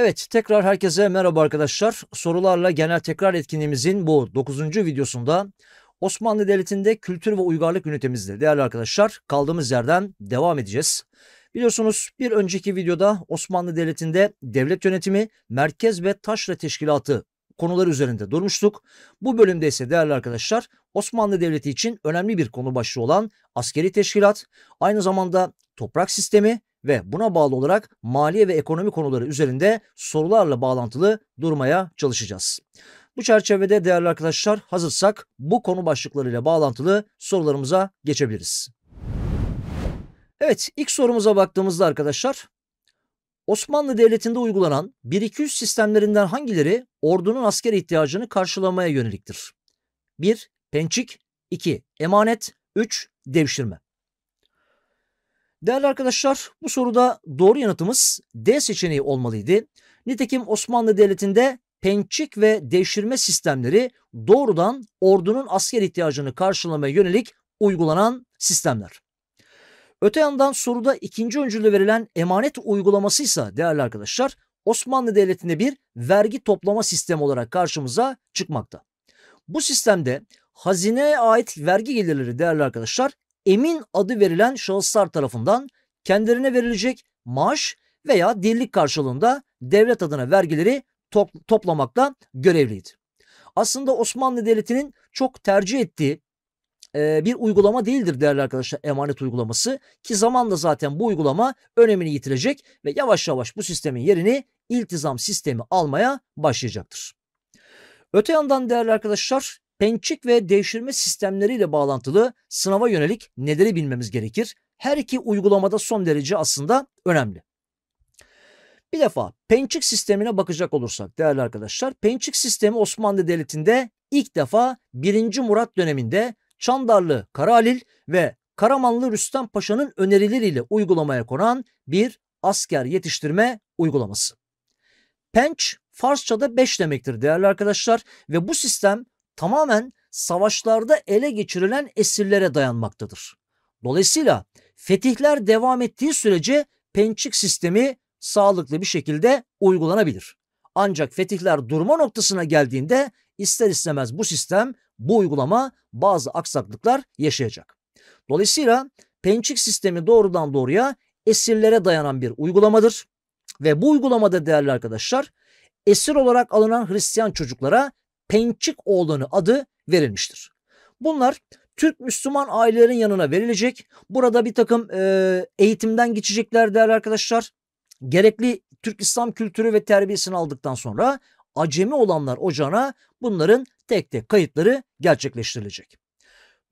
Evet tekrar herkese merhaba arkadaşlar. Sorularla genel tekrar etkinliğimizin bu 9. videosunda Osmanlı Devleti'nde kültür ve uygarlık ünitemizde değerli arkadaşlar kaldığımız yerden devam edeceğiz. Biliyorsunuz bir önceki videoda Osmanlı Devleti'nde devlet yönetimi, merkez ve taşra teşkilatı konuları üzerinde durmuştuk. Bu bölümde ise değerli arkadaşlar Osmanlı Devleti için önemli bir konu başlığı olan askeri teşkilat, aynı zamanda toprak sistemi ve buna bağlı olarak maliye ve ekonomi konuları üzerinde sorularla bağlantılı durmaya çalışacağız. Bu çerçevede değerli arkadaşlar hazırsak bu konu başlıklarıyla bağlantılı sorularımıza geçebiliriz. Evet ilk sorumuza baktığımızda arkadaşlar Osmanlı Devleti'nde uygulanan 1200 sistemlerinden hangileri ordunun asker ihtiyacını karşılamaya yöneliktir? 1. Pençik 2. Emanet 3. Devşirme Değerli arkadaşlar bu soruda doğru yanıtımız D seçeneği olmalıydı. Nitekim Osmanlı Devleti'nde pençik ve devşirme sistemleri doğrudan ordunun asker ihtiyacını karşılamaya yönelik uygulanan sistemler. Öte yandan soruda ikinci öncülü verilen emanet uygulaması ise değerli arkadaşlar Osmanlı Devleti'nde bir vergi toplama sistemi olarak karşımıza çıkmakta. Bu sistemde hazineye ait vergi gelirleri değerli arkadaşlar emin adı verilen şahıslar tarafından kendilerine verilecek maaş veya dirlik karşılığında devlet adına vergileri top, toplamakla görevliydi. Aslında Osmanlı Devleti'nin çok tercih ettiği e, bir uygulama değildir değerli arkadaşlar emanet uygulaması ki zamanla zaten bu uygulama önemini yitirecek ve yavaş yavaş bu sistemin yerini iltizam sistemi almaya başlayacaktır. Öte yandan değerli arkadaşlar pençik ve devşirme sistemleriyle bağlantılı sınava yönelik neleri bilmemiz gerekir? Her iki uygulamada son derece aslında önemli. Bir defa pençik sistemine bakacak olursak değerli arkadaşlar, pençik sistemi Osmanlı Devleti'nde ilk defa 1. Murat döneminde Çandarlı Karalil ve Karamanlı Rüstem Paşa'nın önerileriyle uygulamaya konan bir asker yetiştirme uygulaması. Penç Farsça'da 5 demektir değerli arkadaşlar ve bu sistem tamamen savaşlarda ele geçirilen esirlere dayanmaktadır. Dolayısıyla fetihler devam ettiği sürece pençik sistemi sağlıklı bir şekilde uygulanabilir. Ancak fetihler durma noktasına geldiğinde ister istemez bu sistem, bu uygulama bazı aksaklıklar yaşayacak. Dolayısıyla pençik sistemi doğrudan doğruya esirlere dayanan bir uygulamadır. Ve bu uygulamada değerli arkadaşlar esir olarak alınan Hristiyan çocuklara Pençik oğlanı adı verilmiştir. Bunlar Türk Müslüman ailelerin yanına verilecek. Burada bir takım e, eğitimden geçecekler değerli arkadaşlar. Gerekli Türk İslam kültürü ve terbiyesini aldıktan sonra acemi olanlar ocağına bunların tek tek kayıtları gerçekleştirilecek.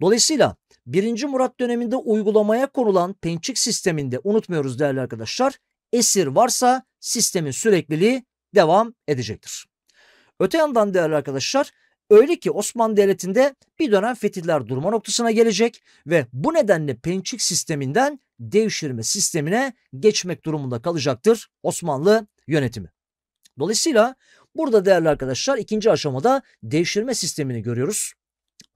Dolayısıyla 1. Murat döneminde uygulamaya konulan pençik sisteminde unutmuyoruz değerli arkadaşlar. Esir varsa sistemin sürekliliği devam edecektir. Öte yandan değerli arkadaşlar Öyle ki Osmanlı Devleti'nde bir dönem fetihler durma noktasına gelecek ve bu nedenle pençik sisteminden devşirme sistemine geçmek durumunda kalacaktır Osmanlı yönetimi. Dolayısıyla burada değerli arkadaşlar ikinci aşamada devşirme sistemini görüyoruz.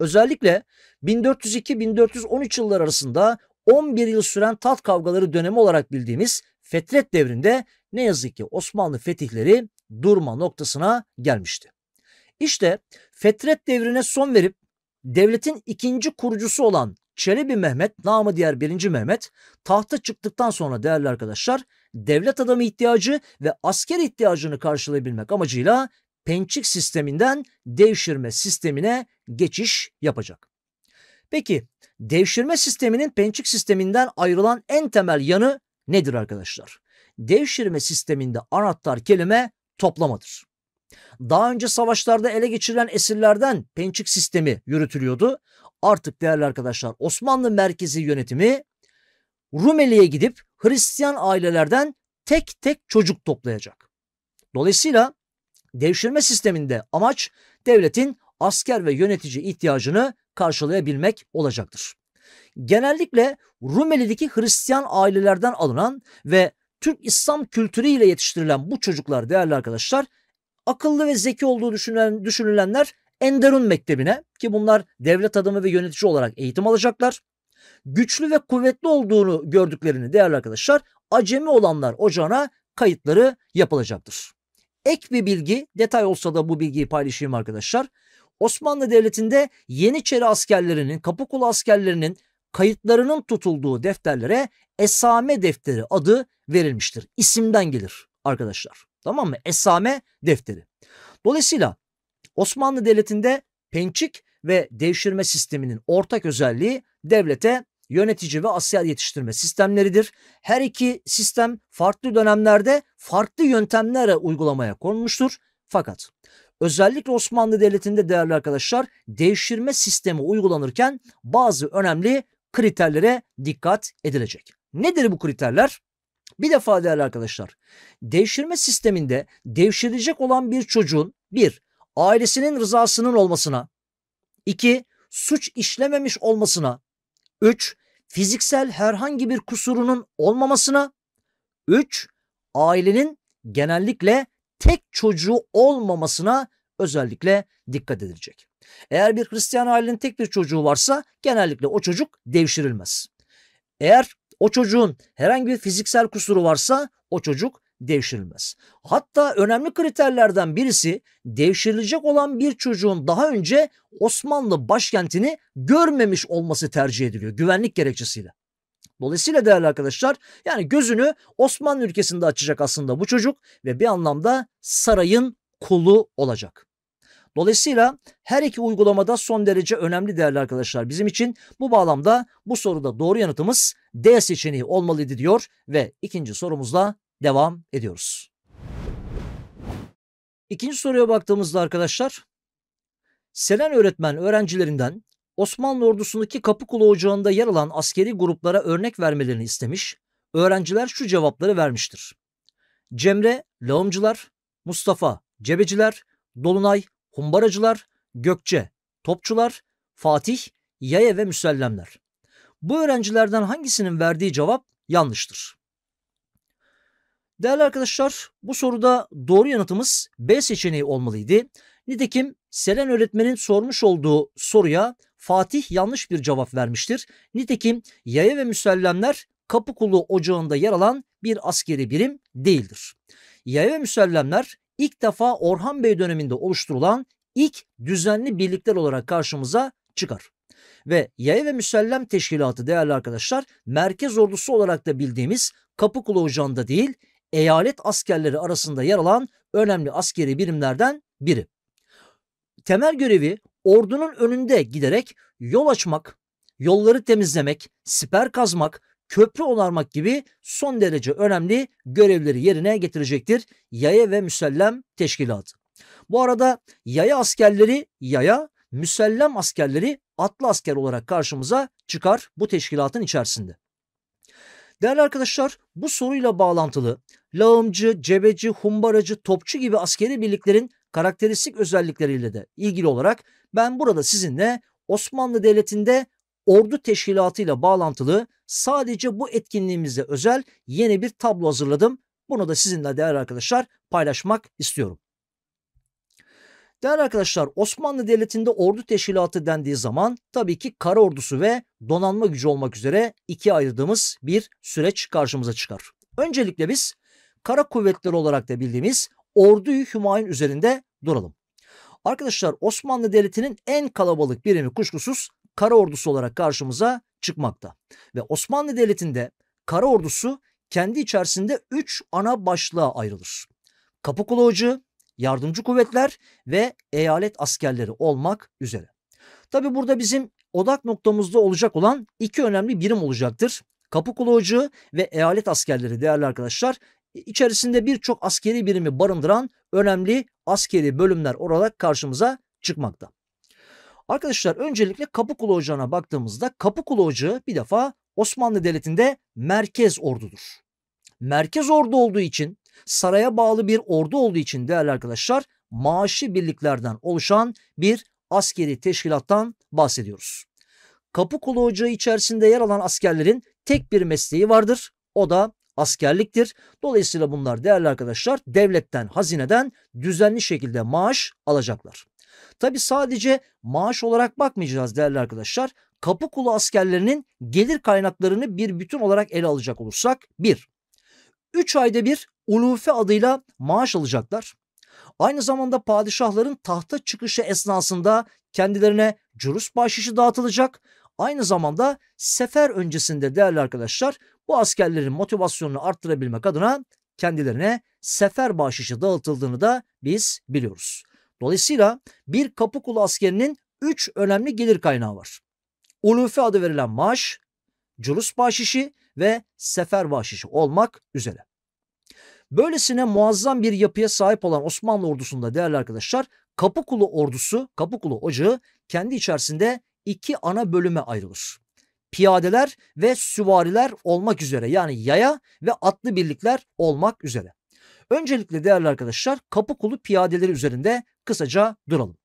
Özellikle 1402-1413 yıllar arasında 11 yıl süren tat kavgaları dönemi olarak bildiğimiz Fetret devrinde ne yazık ki Osmanlı fetihleri durma noktasına gelmişti. İşte fetret devrine son verip devletin ikinci kurucusu olan Çelebi Mehmet, namı diğer 1. Mehmet tahta çıktıktan sonra değerli arkadaşlar devlet adamı ihtiyacı ve asker ihtiyacını karşılayabilmek amacıyla pençik sisteminden devşirme sistemine geçiş yapacak. Peki devşirme sisteminin pençik sisteminden ayrılan en temel yanı nedir arkadaşlar? Devşirme sisteminde anahtar kelime toplamadır. Daha önce savaşlarda ele geçirilen esirlerden pençik sistemi yürütülüyordu. Artık değerli arkadaşlar Osmanlı merkezi yönetimi Rumeli'ye gidip Hristiyan ailelerden tek tek çocuk toplayacak. Dolayısıyla devşirme sisteminde amaç devletin asker ve yönetici ihtiyacını karşılayabilmek olacaktır. Genellikle Rumeli'deki Hristiyan ailelerden alınan ve Türk İslam kültürüyle yetiştirilen bu çocuklar değerli arkadaşlar akıllı ve zeki olduğu düşünülen, düşünülenler Enderun Mektebi'ne ki bunlar devlet adamı ve yönetici olarak eğitim alacaklar. Güçlü ve kuvvetli olduğunu gördüklerini değerli arkadaşlar acemi olanlar ocağına kayıtları yapılacaktır. Ek bir bilgi detay olsa da bu bilgiyi paylaşayım arkadaşlar. Osmanlı Devleti'nde Yeniçeri askerlerinin, Kapıkulu askerlerinin kayıtlarının tutulduğu defterlere esame defteri adı verilmiştir. İsimden gelir arkadaşlar. Tamam mı? Esame defteri. Dolayısıyla Osmanlı Devleti'nde pençik ve devşirme sisteminin ortak özelliği devlete yönetici ve asker yetiştirme sistemleridir. Her iki sistem farklı dönemlerde farklı yöntemlere uygulamaya konmuştur. Fakat özellikle Osmanlı Devleti'nde değerli arkadaşlar devşirme sistemi uygulanırken bazı önemli kriterlere dikkat edilecek. Nedir bu kriterler? Bir defa değerli arkadaşlar, devşirme sisteminde devşirilecek olan bir çocuğun bir Ailesinin rızasının olmasına, iki Suç işlememiş olmasına, üç Fiziksel herhangi bir kusurunun olmamasına, üç Ailenin genellikle tek çocuğu olmamasına özellikle dikkat edilecek. Eğer bir Hristiyan ailenin tek bir çocuğu varsa genellikle o çocuk devşirilmez. Eğer o çocuğun herhangi bir fiziksel kusuru varsa o çocuk devşirilmez. Hatta önemli kriterlerden birisi devşirilecek olan bir çocuğun daha önce Osmanlı başkentini görmemiş olması tercih ediliyor güvenlik gerekçesiyle. Dolayısıyla değerli arkadaşlar yani gözünü Osmanlı ülkesinde açacak aslında bu çocuk ve bir anlamda sarayın kulu olacak. Dolayısıyla her iki uygulamada son derece önemli değerli arkadaşlar. Bizim için bu bağlamda bu soruda doğru yanıtımız D seçeneği olmalıydı diyor ve ikinci sorumuzla devam ediyoruz. İkinci soruya baktığımızda arkadaşlar Selen öğretmen öğrencilerinden Osmanlı ordusundaki kapı Ocağı'nda yer alan askeri gruplara örnek vermelerini istemiş. Öğrenciler şu cevapları vermiştir. Cemre, lağımcılar, Mustafa, cebeciler, Dolunay, Humbaracılar, Gökçe, Topçular, Fatih, Yaya ve Müsellemler. Bu öğrencilerden hangisinin verdiği cevap yanlıştır? Değerli arkadaşlar bu soruda doğru yanıtımız B seçeneği olmalıydı. Nitekim Selen öğretmenin sormuş olduğu soruya Fatih yanlış bir cevap vermiştir. Nitekim yaya ve müsellemler Kapıkulu Ocağı'nda yer alan bir askeri birim değildir. Yaya ve müsellemler ilk defa Orhan Bey döneminde oluşturulan ilk düzenli birlikler olarak karşımıza çıkar. Ve Yaya ve Müsellem Teşkilatı değerli arkadaşlar merkez ordusu olarak da bildiğimiz Kapıkulu Ocağı'nda değil eyalet askerleri arasında yer alan önemli askeri birimlerden biri. Temel görevi ordunun önünde giderek yol açmak, yolları temizlemek, siper kazmak, köprü onarmak gibi son derece önemli görevleri yerine getirecektir yaya ve müsellem teşkilatı. Bu arada yaya askerleri yaya, müsellem askerleri atlı asker olarak karşımıza çıkar bu teşkilatın içerisinde. Değerli arkadaşlar bu soruyla bağlantılı lağımcı, cebeci, humbaracı, topçu gibi askeri birliklerin karakteristik özellikleriyle de ilgili olarak ben burada sizinle Osmanlı Devleti'nde ordu teşkilatıyla bağlantılı sadece bu etkinliğimize özel yeni bir tablo hazırladım. Bunu da sizinle değerli arkadaşlar paylaşmak istiyorum. Değerli arkadaşlar Osmanlı Devleti'nde ordu teşkilatı dendiği zaman tabii ki kara ordusu ve donanma gücü olmak üzere ikiye ayırdığımız bir süreç karşımıza çıkar. Öncelikle biz kara kuvvetleri olarak da bildiğimiz orduyu Hümayun üzerinde duralım. Arkadaşlar Osmanlı Devleti'nin en kalabalık birimi kuşkusuz kara ordusu olarak karşımıza çıkmakta. Ve Osmanlı Devleti'nde kara ordusu kendi içerisinde 3 ana başlığa ayrılır. Kapı kulağı, yardımcı kuvvetler ve eyalet askerleri olmak üzere. Tabi burada bizim odak noktamızda olacak olan iki önemli birim olacaktır. Kapı kulağı ve eyalet askerleri değerli arkadaşlar içerisinde birçok askeri birimi barındıran önemli askeri bölümler olarak karşımıza çıkmakta. Arkadaşlar öncelikle Kapıkulu Ocağı'na baktığımızda Kapıkulu Ocağı bir defa Osmanlı Devleti'nde merkez ordudur. Merkez ordu olduğu için saraya bağlı bir ordu olduğu için değerli arkadaşlar maaşı birliklerden oluşan bir askeri teşkilattan bahsediyoruz. Kapıkulu Ocağı içerisinde yer alan askerlerin tek bir mesleği vardır. O da askerliktir. Dolayısıyla bunlar değerli arkadaşlar devletten, hazineden düzenli şekilde maaş alacaklar. Tabi sadece maaş olarak bakmayacağız değerli arkadaşlar. Kapı kulu askerlerinin gelir kaynaklarını bir bütün olarak ele alacak olursak 1. 3 ayda bir ulufe adıyla maaş alacaklar. Aynı zamanda padişahların tahta çıkışı esnasında kendilerine cürus bahşişi dağıtılacak. Aynı zamanda sefer öncesinde değerli arkadaşlar bu askerlerin motivasyonunu arttırabilmek adına kendilerine sefer bahşişi dağıtıldığını da biz biliyoruz. Dolayısıyla bir kapıkulu askerinin 3 önemli gelir kaynağı var. Ulufi adı verilen maaş, culus bahşişi ve sefer bahşişi olmak üzere. Böylesine muazzam bir yapıya sahip olan Osmanlı ordusunda değerli arkadaşlar Kapıkulu ordusu, Kapıkulu ocağı kendi içerisinde iki ana bölüme ayrılır. Piyadeler ve süvariler olmak üzere yani yaya ve atlı birlikler olmak üzere. Öncelikle değerli arkadaşlar Kapıkulu piyadeleri üzerinde kısaca duralım.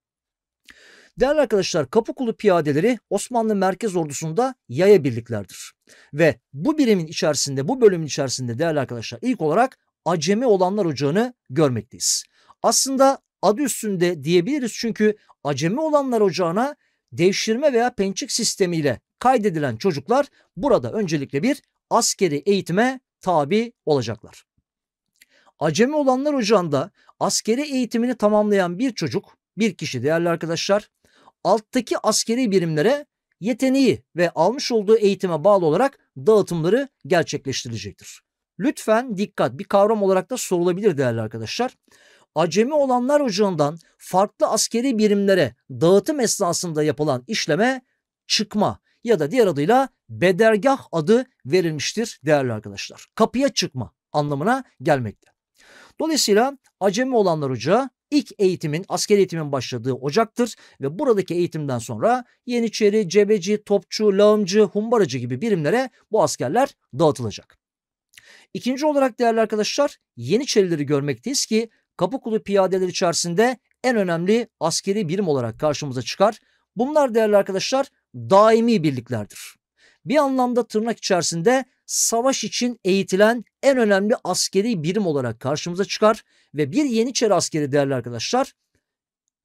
Değerli arkadaşlar Kapıkulu piyadeleri Osmanlı merkez ordusunda yaya birliklerdir. Ve bu birimin içerisinde bu bölümün içerisinde değerli arkadaşlar ilk olarak Acemi olanlar ocağını görmekteyiz. Aslında adı üstünde diyebiliriz çünkü Acemi olanlar ocağına devşirme veya pençik sistemiyle kaydedilen çocuklar burada öncelikle bir askeri eğitime tabi olacaklar. Acemi olanlar ocağında askeri eğitimini tamamlayan bir çocuk, bir kişi değerli arkadaşlar, alttaki askeri birimlere yeteneği ve almış olduğu eğitime bağlı olarak dağıtımları gerçekleştirecektir. Lütfen dikkat bir kavram olarak da sorulabilir değerli arkadaşlar. Acemi olanlar ocağından farklı askeri birimlere dağıtım esnasında yapılan işleme çıkma ya da diğer adıyla bedergah adı verilmiştir değerli arkadaşlar. Kapıya çıkma anlamına gelmekte. Dolayısıyla acemi olanlar hoca ilk eğitimin, askeri eğitimin başladığı Ocak'tır ve buradaki eğitimden sonra Yeniçeri, Cebeci, Topçu, Lağımcı, Humbaracı gibi birimlere bu askerler dağıtılacak. İkinci olarak değerli arkadaşlar Yeniçerileri görmekteyiz ki Kapıkulu piyadeler içerisinde en önemli askeri birim olarak karşımıza çıkar. Bunlar değerli arkadaşlar daimi birliklerdir. Bir anlamda tırnak içerisinde savaş için eğitilen en önemli askeri birim olarak karşımıza çıkar ve bir Yeniçeri askeri değerli arkadaşlar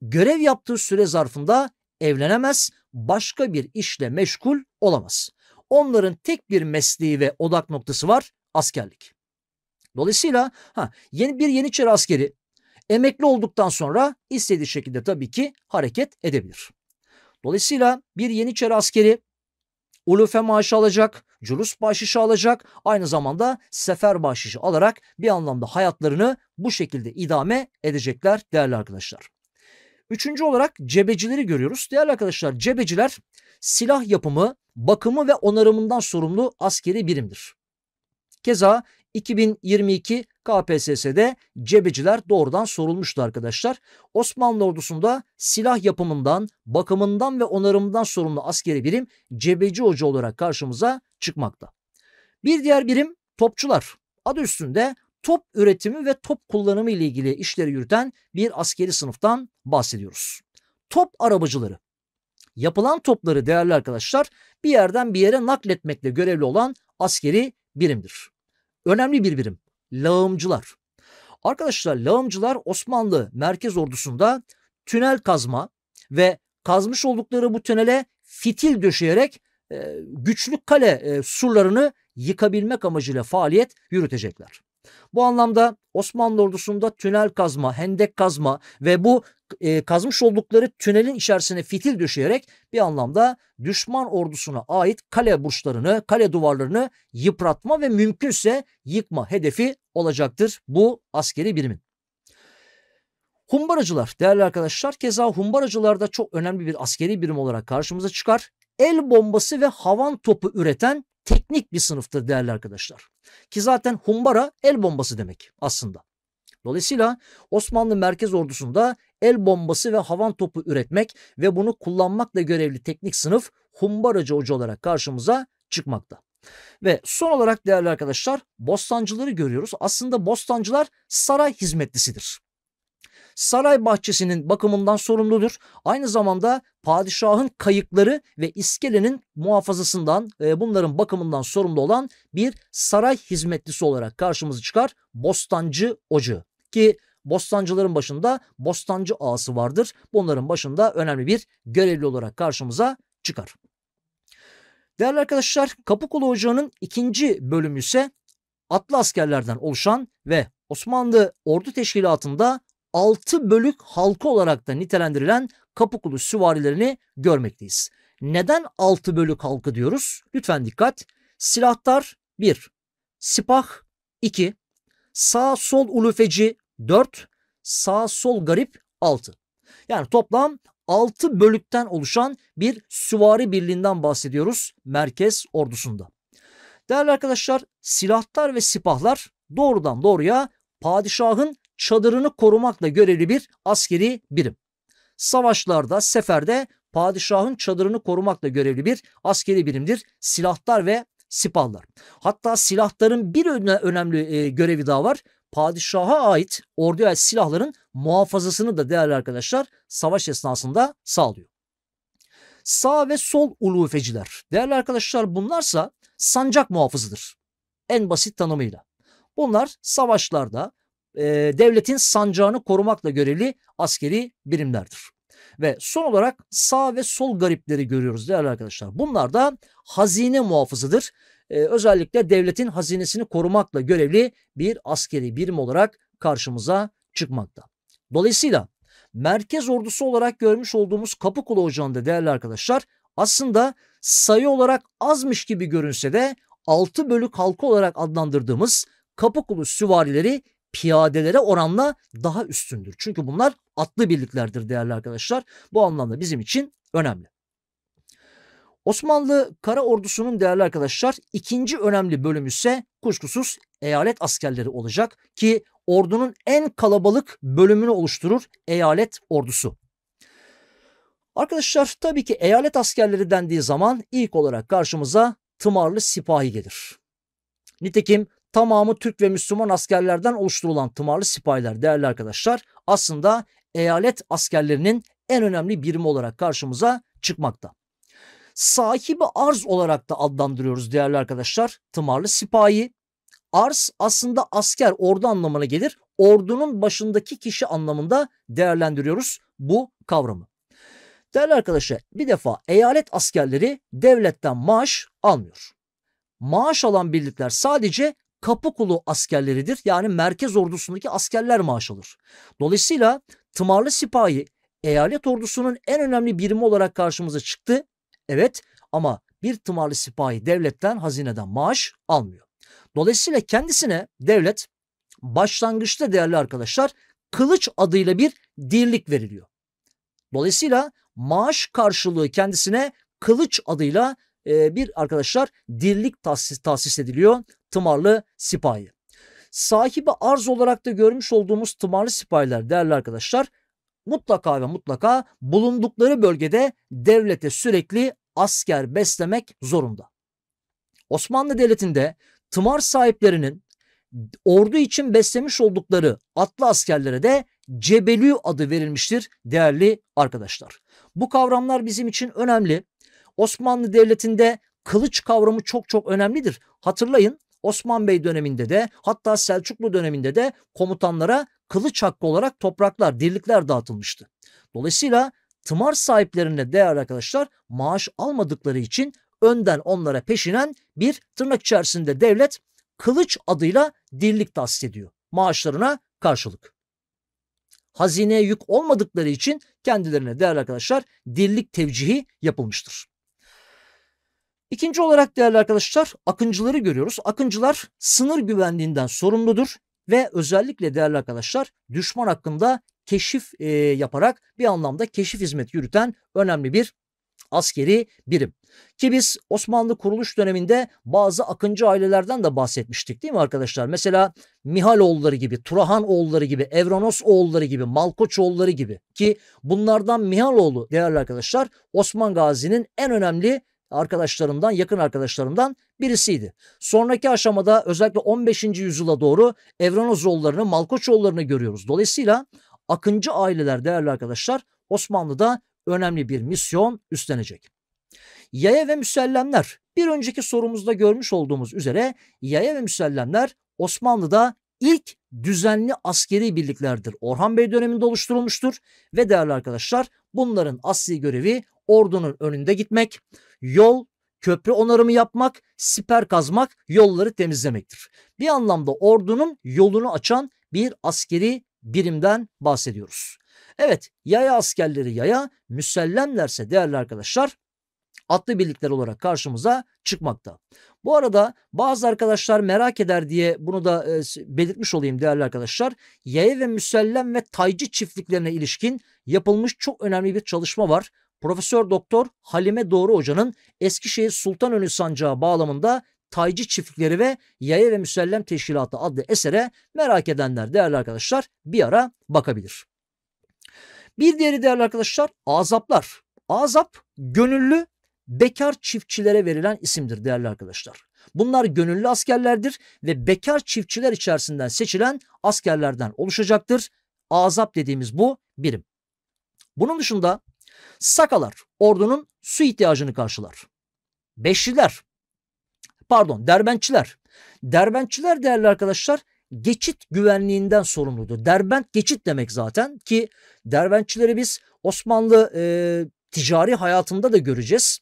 görev yaptığı süre zarfında evlenemez, başka bir işle meşgul olamaz. Onların tek bir mesleği ve odak noktası var askerlik. Dolayısıyla ha, yeni bir Yeniçeri askeri emekli olduktan sonra istediği şekilde tabii ki hareket edebilir. Dolayısıyla bir Yeniçeri askeri ulufe maaşı alacak, culus bahşişi alacak, aynı zamanda sefer bahşişi alarak bir anlamda hayatlarını bu şekilde idame edecekler değerli arkadaşlar. Üçüncü olarak cebecileri görüyoruz. Değerli arkadaşlar cebeciler silah yapımı, bakımı ve onarımından sorumlu askeri birimdir. Keza 2022 KPSS'de cebeciler doğrudan sorulmuştu arkadaşlar. Osmanlı ordusunda silah yapımından, bakımından ve onarımından sorumlu askeri birim cebeci hoca olarak karşımıza çıkmakta. Bir diğer birim topçular. Adı üstünde top üretimi ve top kullanımı ile ilgili işleri yürüten bir askeri sınıftan bahsediyoruz. Top arabacıları. Yapılan topları değerli arkadaşlar bir yerden bir yere nakletmekle görevli olan askeri birimdir önemli bir birim. Lağımcılar. Arkadaşlar lağımcılar Osmanlı merkez ordusunda tünel kazma ve kazmış oldukları bu tünele fitil döşeyerek e, güçlü kale e, surlarını yıkabilmek amacıyla faaliyet yürütecekler. Bu anlamda Osmanlı ordusunda tünel kazma, hendek kazma ve bu e, kazmış oldukları tünelin içerisine fitil düşerek bir anlamda düşman ordusuna ait kale burçlarını, kale duvarlarını yıpratma ve mümkünse yıkma hedefi olacaktır bu askeri birimin. Humbaracılar değerli arkadaşlar keza Humbaracılar da çok önemli bir askeri birim olarak karşımıza çıkar. El bombası ve havan topu üreten teknik bir sınıftır değerli arkadaşlar. Ki zaten humbara el bombası demek aslında. Dolayısıyla Osmanlı merkez ordusunda el bombası ve havan topu üretmek ve bunu kullanmakla görevli teknik sınıf humbaracı hoca olarak karşımıza çıkmakta. Ve son olarak değerli arkadaşlar bostancıları görüyoruz. Aslında bostancılar saray hizmetlisidir saray bahçesinin bakımından sorumludur. Aynı zamanda padişahın kayıkları ve iskelenin muhafazasından e, bunların bakımından sorumlu olan bir saray hizmetlisi olarak karşımıza çıkar. Bostancı Ocu ki bostancıların başında bostancı ağası vardır. Bunların başında önemli bir görevli olarak karşımıza çıkar. Değerli arkadaşlar Kapıkulu Ocağı'nın ikinci bölümü ise atlı askerlerden oluşan ve Osmanlı ordu teşkilatında altı bölük halkı olarak da nitelendirilen Kapıkulu süvarilerini görmekteyiz. Neden altı bölük halkı diyoruz? Lütfen dikkat. Silahtar 1, sipah 2, sağ sol ulufeci 4, sağ sol garip 6. Yani toplam 6 bölükten oluşan bir süvari birliğinden bahsediyoruz merkez ordusunda. Değerli arkadaşlar silahlar ve sipahlar doğrudan doğruya padişahın çadırını korumakla görevli bir askeri birim. Savaşlarda, seferde padişahın çadırını korumakla görevli bir askeri birimdir. Silahlar ve sipahlar. Hatta silahların bir önemli e, görevi daha var. Padişaha ait orduya ait silahların muhafazasını da değerli arkadaşlar savaş esnasında sağlıyor. Sağ ve sol ulufeciler. Değerli arkadaşlar bunlarsa sancak muhafızıdır. En basit tanımıyla. Bunlar savaşlarda e, devletin sancağını korumakla görevli askeri birimlerdir. Ve son olarak sağ ve sol garipleri görüyoruz değerli arkadaşlar. Bunlar da hazine muhafızıdır. Ee, özellikle devletin hazinesini korumakla görevli bir askeri birim olarak karşımıza çıkmakta. Dolayısıyla merkez ordusu olarak görmüş olduğumuz Kapıkulu Ocağı'nda değerli arkadaşlar aslında sayı olarak azmış gibi görünse de 6 bölük halkı olarak adlandırdığımız Kapıkulu süvarileri piyadelere oranla daha üstündür. Çünkü bunlar atlı birliklerdir değerli arkadaşlar. Bu anlamda bizim için önemli. Osmanlı kara ordusunun değerli arkadaşlar ikinci önemli bölümü ise kuşkusuz eyalet askerleri olacak ki ordunun en kalabalık bölümünü oluşturur eyalet ordusu. Arkadaşlar tabii ki eyalet askerleri dendiği zaman ilk olarak karşımıza tımarlı sipahi gelir. Nitekim tamamı Türk ve Müslüman askerlerden oluşturulan tımarlı sipahiler değerli arkadaşlar aslında eyalet askerlerinin en önemli birimi olarak karşımıza çıkmakta. Sahibi arz olarak da adlandırıyoruz değerli arkadaşlar tımarlı sipahi. Arz aslında asker ordu anlamına gelir. Ordunun başındaki kişi anlamında değerlendiriyoruz bu kavramı. Değerli arkadaşlar bir defa eyalet askerleri devletten maaş almıyor. Maaş alan birlikler sadece Kapıkulu askerleridir. Yani merkez ordusundaki askerler maaş alır. Dolayısıyla tımarlı sipahi eyalet ordusunun en önemli birimi olarak karşımıza çıktı. Evet ama bir tımarlı sipahi devletten hazineden maaş almıyor. Dolayısıyla kendisine devlet başlangıçta değerli arkadaşlar kılıç adıyla bir dirlik veriliyor. Dolayısıyla maaş karşılığı kendisine kılıç adıyla bir arkadaşlar dirlik tahsis, tahsis ediliyor tımarlı sipahi. Sahibi arz olarak da görmüş olduğumuz tımarlı sipahiler değerli arkadaşlar mutlaka ve mutlaka bulundukları bölgede devlete sürekli asker beslemek zorunda. Osmanlı Devleti'nde tımar sahiplerinin ordu için beslemiş oldukları atlı askerlere de cebelü adı verilmiştir değerli arkadaşlar. Bu kavramlar bizim için önemli. Osmanlı Devleti'nde kılıç kavramı çok çok önemlidir. Hatırlayın Osman Bey döneminde de hatta Selçuklu döneminde de komutanlara kılıç hakkı olarak topraklar, dirlikler dağıtılmıştı. Dolayısıyla tımar sahiplerine değerli arkadaşlar maaş almadıkları için önden onlara peşinen bir tırnak içerisinde devlet kılıç adıyla dirlik tahsis ediyor. Maaşlarına karşılık. Hazineye yük olmadıkları için kendilerine değerli arkadaşlar dirlik tevcihi yapılmıştır. İkinci olarak değerli arkadaşlar akıncıları görüyoruz. Akıncılar sınır güvenliğinden sorumludur ve özellikle değerli arkadaşlar düşman hakkında keşif e, yaparak bir anlamda keşif hizmeti yürüten önemli bir askeri birim. Ki biz Osmanlı kuruluş döneminde bazı akıncı ailelerden de bahsetmiştik değil mi arkadaşlar? Mesela Mihal oğulları gibi, Turahan oğulları gibi, Evranos oğulları gibi, Malkoç oğulları gibi ki bunlardan Mihal oğlu değerli arkadaşlar Osman Gazi'nin en önemli arkadaşlarımdan, yakın arkadaşlarımdan birisiydi. Sonraki aşamada özellikle 15. yüzyıla doğru Evranozoğullarını, Malkoçoğullarını görüyoruz. Dolayısıyla Akıncı aileler değerli arkadaşlar Osmanlı'da önemli bir misyon üstlenecek. Yaya ve müsellemler bir önceki sorumuzda görmüş olduğumuz üzere yaya ve müsellemler Osmanlı'da ilk düzenli askeri birliklerdir. Orhan Bey döneminde oluşturulmuştur ve değerli arkadaşlar bunların asli görevi ordunun önünde gitmek, yol, köprü onarımı yapmak, siper kazmak, yolları temizlemektir. Bir anlamda ordunun yolunu açan bir askeri birimden bahsediyoruz. Evet yaya askerleri yaya müsellemlerse değerli arkadaşlar atlı birlikler olarak karşımıza çıkmakta. Bu arada bazı arkadaşlar merak eder diye bunu da e, belirtmiş olayım değerli arkadaşlar. Yaya ve müsellem ve taycı çiftliklerine ilişkin yapılmış çok önemli bir çalışma var. Profesör Doktor Halime Doğru Hoca'nın Eskişehir Sultanönü Sancağı bağlamında Taycı Çiftlikleri ve Yaya ve Müsellem Teşkilatı adlı esere merak edenler değerli arkadaşlar bir ara bakabilir. Bir diğeri değerli arkadaşlar azaplar. Azap gönüllü bekar çiftçilere verilen isimdir değerli arkadaşlar. Bunlar gönüllü askerlerdir ve bekar çiftçiler içerisinden seçilen askerlerden oluşacaktır. Azap dediğimiz bu birim. Bunun dışında Sakalar ordunun su ihtiyacını karşılar. Beşliler pardon derbentçiler. Derbentçiler değerli arkadaşlar geçit güvenliğinden sorumludur. Derbent geçit demek zaten ki derbentçileri biz Osmanlı e, ticari hayatında da göreceğiz.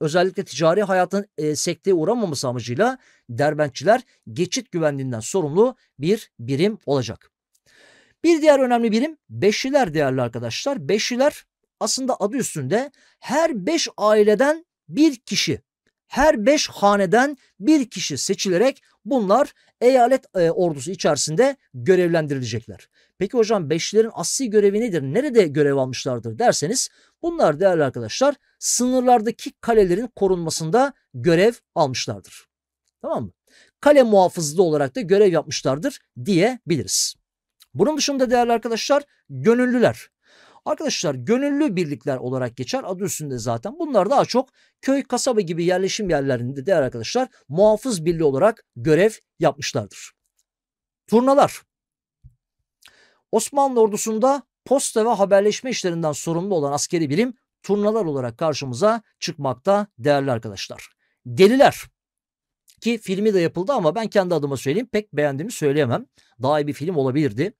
Özellikle ticari hayatın e, sekteye uğramaması amacıyla derbentçiler geçit güvenliğinden sorumlu bir birim olacak. Bir diğer önemli birim beşliler değerli arkadaşlar. Beşliler aslında adı üstünde her beş aileden bir kişi, her beş haneden bir kişi seçilerek bunlar eyalet e, ordusu içerisinde görevlendirilecekler. Peki hocam beşlilerin asli görevi nedir? Nerede görev almışlardır derseniz bunlar değerli arkadaşlar sınırlardaki kalelerin korunmasında görev almışlardır. Tamam mı? Kale muhafızlığı olarak da görev yapmışlardır diyebiliriz. Bunun dışında değerli arkadaşlar gönüllüler Arkadaşlar gönüllü birlikler olarak geçer adı üstünde zaten. Bunlar daha çok köy, kasaba gibi yerleşim yerlerinde değerli arkadaşlar muhafız birliği olarak görev yapmışlardır. Turnalar. Osmanlı ordusunda posta ve haberleşme işlerinden sorumlu olan askeri bilim turnalar olarak karşımıza çıkmakta değerli arkadaşlar. Deliler ki filmi de yapıldı ama ben kendi adıma söyleyeyim pek beğendiğimi söyleyemem. Daha iyi bir film olabilirdi.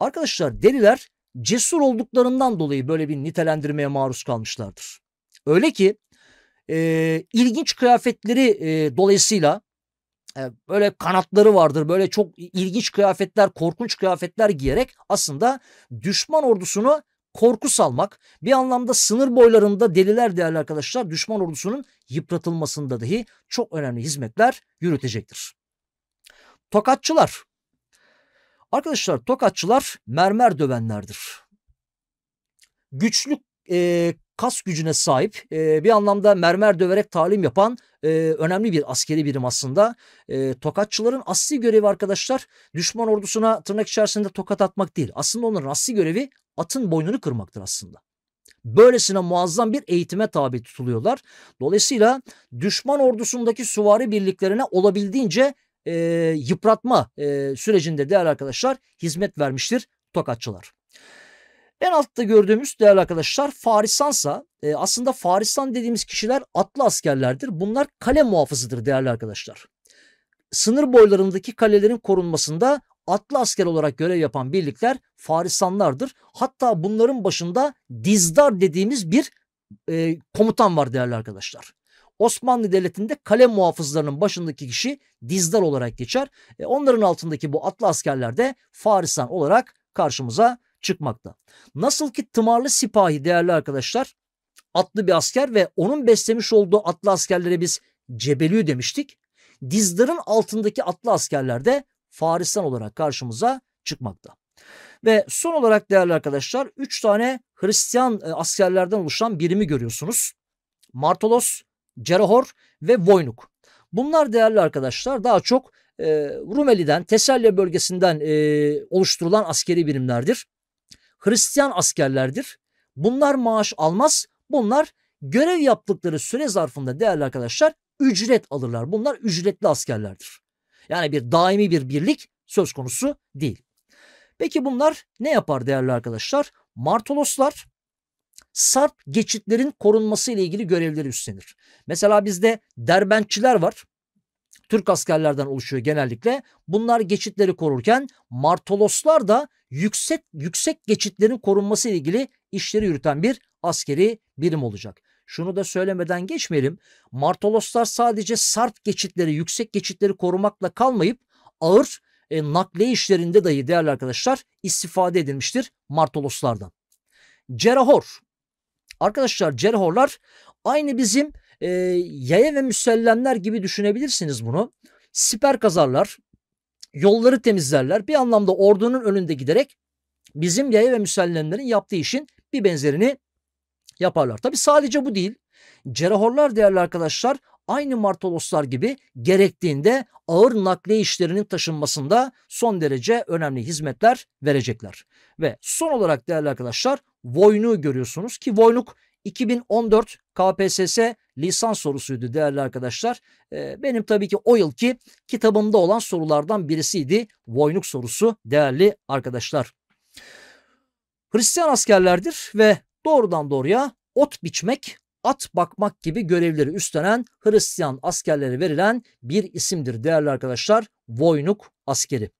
Arkadaşlar deliler cesur olduklarından dolayı böyle bir nitelendirmeye maruz kalmışlardır. Öyle ki e, ilginç kıyafetleri e, dolayısıyla e, böyle kanatları vardır. Böyle çok ilginç kıyafetler, korkunç kıyafetler giyerek aslında düşman ordusunu korku salmak bir anlamda sınır boylarında deliler değerli arkadaşlar düşman ordusunun yıpratılmasında dahi çok önemli hizmetler yürütecektir. Tokatçılar Arkadaşlar tokatçılar mermer dövenlerdir. Güçlü e, kas gücüne sahip e, bir anlamda mermer döverek talim yapan e, önemli bir askeri birim aslında. E, tokatçıların asli görevi arkadaşlar düşman ordusuna tırnak içerisinde tokat atmak değil. Aslında onların asli görevi atın boynunu kırmaktır aslında. Böylesine muazzam bir eğitime tabi tutuluyorlar. Dolayısıyla düşman ordusundaki süvari birliklerine olabildiğince e, yıpratma e, sürecinde değerli arkadaşlar hizmet vermiştir tokatçılar. En altta gördüğümüz değerli arkadaşlar farisansa e, aslında farisan dediğimiz kişiler atlı askerlerdir. Bunlar kale muhafızıdır değerli arkadaşlar. Sınır boylarındaki kalelerin korunmasında atlı asker olarak görev yapan birlikler farisanlardır. Hatta bunların başında dizdar dediğimiz bir e, komutan var değerli arkadaşlar. Osmanlı Devleti'nde kale muhafızlarının başındaki kişi dizdar olarak geçer. E, onların altındaki bu atlı askerler de Farisan olarak karşımıza çıkmakta. Nasıl ki tımarlı sipahi değerli arkadaşlar atlı bir asker ve onun beslemiş olduğu atlı askerlere biz cebeliyü demiştik. Dizdar'ın altındaki atlı askerler de farisan olarak karşımıza çıkmakta. Ve son olarak değerli arkadaşlar 3 tane Hristiyan e, askerlerden oluşan birimi görüyorsunuz. Martolos, Cerahor ve Voynuk. Bunlar değerli arkadaşlar daha çok e, Rumeli'den, Teselya bölgesinden e, oluşturulan askeri birimlerdir. Hristiyan askerlerdir. Bunlar maaş almaz. Bunlar görev yaptıkları süre zarfında değerli arkadaşlar ücret alırlar. Bunlar ücretli askerlerdir. Yani bir daimi bir birlik söz konusu değil. Peki bunlar ne yapar değerli arkadaşlar? Martoloslar Sarp geçitlerin korunması ile ilgili görevleri üstlenir. Mesela bizde derbentçiler var. Türk askerlerden oluşuyor genellikle. Bunlar geçitleri korurken martoloslar da yüksek yüksek geçitlerin korunması ile ilgili işleri yürüten bir askeri birim olacak. Şunu da söylemeden geçmeyelim. Martoloslar sadece sarp geçitleri, yüksek geçitleri korumakla kalmayıp ağır e, nakliye işlerinde dahi değerli arkadaşlar istifade edilmiştir martoloslardan. Cerahor Arkadaşlar cerhorlar aynı bizim e, yaya ve müsellemler gibi düşünebilirsiniz bunu. Siper kazarlar, yolları temizlerler. Bir anlamda ordunun önünde giderek bizim yaya ve müsellemlerin yaptığı işin bir benzerini yaparlar. Tabi sadece bu değil. Cerahorlar değerli arkadaşlar aynı martoloslar gibi gerektiğinde ağır nakliye işlerinin taşınmasında son derece önemli hizmetler verecekler. Ve son olarak değerli arkadaşlar Voynuk'u görüyorsunuz ki Voynuk 2014 KPSS lisans sorusuydu değerli arkadaşlar. Ee, benim tabii ki o yılki kitabımda olan sorulardan birisiydi. Voynuk sorusu değerli arkadaşlar. Hristiyan askerlerdir ve doğrudan doğruya ot biçmek, at bakmak gibi görevleri üstlenen Hristiyan askerlere verilen bir isimdir değerli arkadaşlar. Voynuk askeri.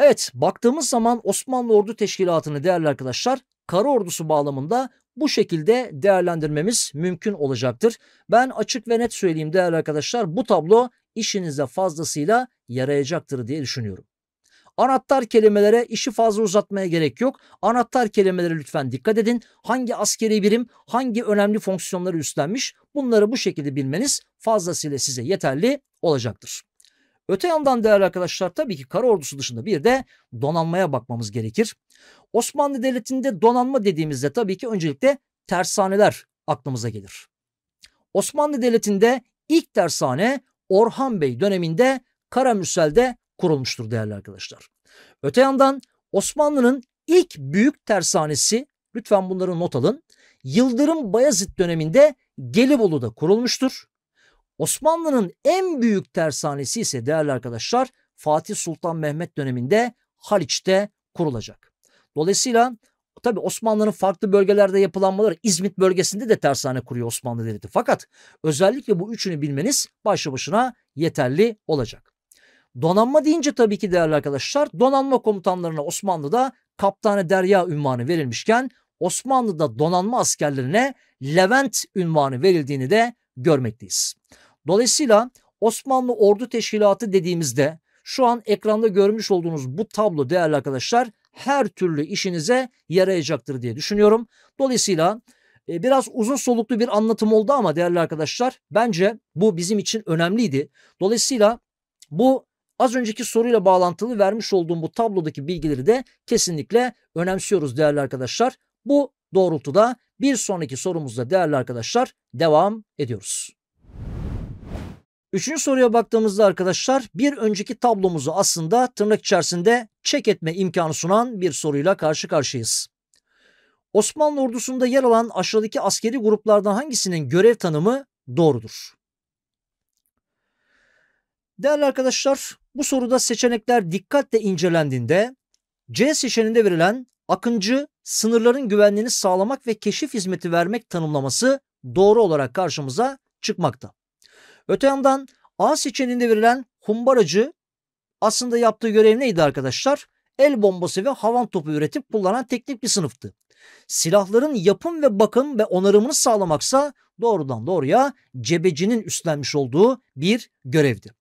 Evet baktığımız zaman Osmanlı Ordu Teşkilatı'nı değerli arkadaşlar kara ordusu bağlamında bu şekilde değerlendirmemiz mümkün olacaktır. Ben açık ve net söyleyeyim değerli arkadaşlar bu tablo işinize fazlasıyla yarayacaktır diye düşünüyorum. Anahtar kelimelere işi fazla uzatmaya gerek yok. Anahtar kelimelere lütfen dikkat edin. Hangi askeri birim hangi önemli fonksiyonları üstlenmiş bunları bu şekilde bilmeniz fazlasıyla size yeterli olacaktır. Öte yandan değerli arkadaşlar tabii ki kara ordusu dışında bir de donanmaya bakmamız gerekir. Osmanlı Devleti'nde donanma dediğimizde tabii ki öncelikle tersaneler aklımıza gelir. Osmanlı Devleti'nde ilk tersane Orhan Bey döneminde Karamürsel'de kurulmuştur değerli arkadaşlar. Öte yandan Osmanlı'nın ilk büyük tersanesi lütfen bunları not alın. Yıldırım Bayezid döneminde Gelibolu'da kurulmuştur. Osmanlı'nın en büyük tersanesi ise değerli arkadaşlar Fatih Sultan Mehmet döneminde Haliç'te kurulacak. Dolayısıyla Tabi Osmanlı'nın farklı bölgelerde yapılanmaları İzmit bölgesinde de tersane kuruyor Osmanlı Devleti. Fakat özellikle bu üçünü bilmeniz başlı başına yeterli olacak. Donanma deyince tabii ki değerli arkadaşlar donanma komutanlarına Osmanlı'da kaptane derya ünvanı verilmişken Osmanlı'da donanma askerlerine Levent ünvanı verildiğini de görmekteyiz. Dolayısıyla Osmanlı ordu teşkilatı dediğimizde şu an ekranda görmüş olduğunuz bu tablo değerli arkadaşlar her türlü işinize yarayacaktır diye düşünüyorum. Dolayısıyla e, biraz uzun soluklu bir anlatım oldu ama değerli arkadaşlar bence bu bizim için önemliydi. Dolayısıyla bu az önceki soruyla bağlantılı vermiş olduğum bu tablodaki bilgileri de kesinlikle önemsiyoruz değerli arkadaşlar. Bu doğrultuda bir sonraki sorumuzda değerli arkadaşlar devam ediyoruz. Üçüncü soruya baktığımızda arkadaşlar bir önceki tablomuzu aslında tırnak içerisinde çek etme imkanı sunan bir soruyla karşı karşıyayız. Osmanlı ordusunda yer alan aşağıdaki askeri gruplardan hangisinin görev tanımı doğrudur? Değerli arkadaşlar bu soruda seçenekler dikkatle incelendiğinde C seçeneğinde verilen Akıncı sınırların güvenliğini sağlamak ve keşif hizmeti vermek tanımlaması doğru olarak karşımıza çıkmakta. Öte yandan A seçeneğinde verilen humbaracı aslında yaptığı görev neydi arkadaşlar? El bombası ve havan topu üretip kullanan teknik bir sınıftı. Silahların yapım ve bakım ve onarımını sağlamaksa doğrudan doğruya cebecinin üstlenmiş olduğu bir görevdi.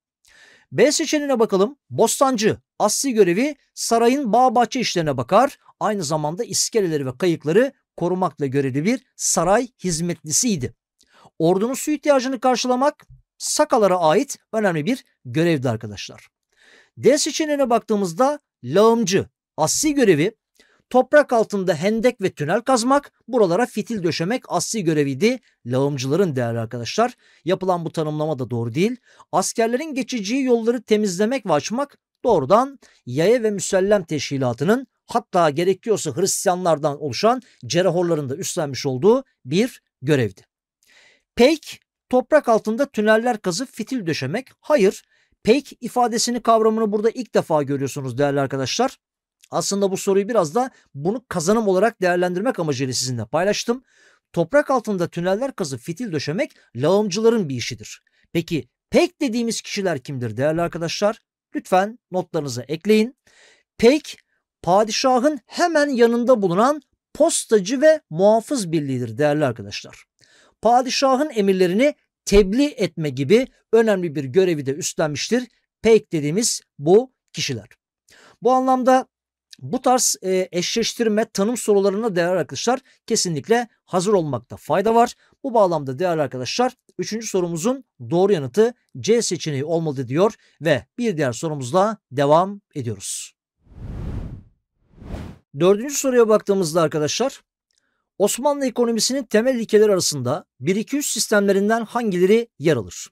B seçeneğine bakalım. Bostancı asli görevi sarayın bağ bahçe işlerine bakar. Aynı zamanda iskeleleri ve kayıkları korumakla görevli bir saray hizmetlisiydi. Ordunun su ihtiyacını karşılamak Sakalara ait önemli bir görevdi arkadaşlar. D seçeneğine baktığımızda lağımcı, asli görevi toprak altında hendek ve tünel kazmak, buralara fitil döşemek asli göreviydi. Lağımcıların değerli arkadaşlar. Yapılan bu tanımlama da doğru değil. Askerlerin geçeceği yolları temizlemek ve açmak doğrudan yaya ve müsellem teşkilatının hatta gerekiyorsa Hristiyanlardan oluşan cerahorların da üstlenmiş olduğu bir görevdi. Peyk toprak altında tüneller kazıp fitil döşemek. Hayır, peyk ifadesini kavramını burada ilk defa görüyorsunuz değerli arkadaşlar. Aslında bu soruyu biraz da bunu kazanım olarak değerlendirmek amacıyla sizinle paylaştım. Toprak altında tüneller kazıp fitil döşemek lağımcıların bir işidir. Peki pek dediğimiz kişiler kimdir değerli arkadaşlar? Lütfen notlarınıza ekleyin. Pek padişahın hemen yanında bulunan postacı ve muhafız birliğidir değerli arkadaşlar padişahın emirlerini tebliğ etme gibi önemli bir görevi de üstlenmiştir. Peyk dediğimiz bu kişiler. Bu anlamda bu tarz e, eşleştirme tanım sorularına değerli arkadaşlar kesinlikle hazır olmakta fayda var. Bu bağlamda değerli arkadaşlar 3. sorumuzun doğru yanıtı C seçeneği olmalı diyor ve bir diğer sorumuzla devam ediyoruz. Dördüncü soruya baktığımızda arkadaşlar Osmanlı ekonomisinin temel ilkeleri arasında 1-2-3 sistemlerinden hangileri yer alır?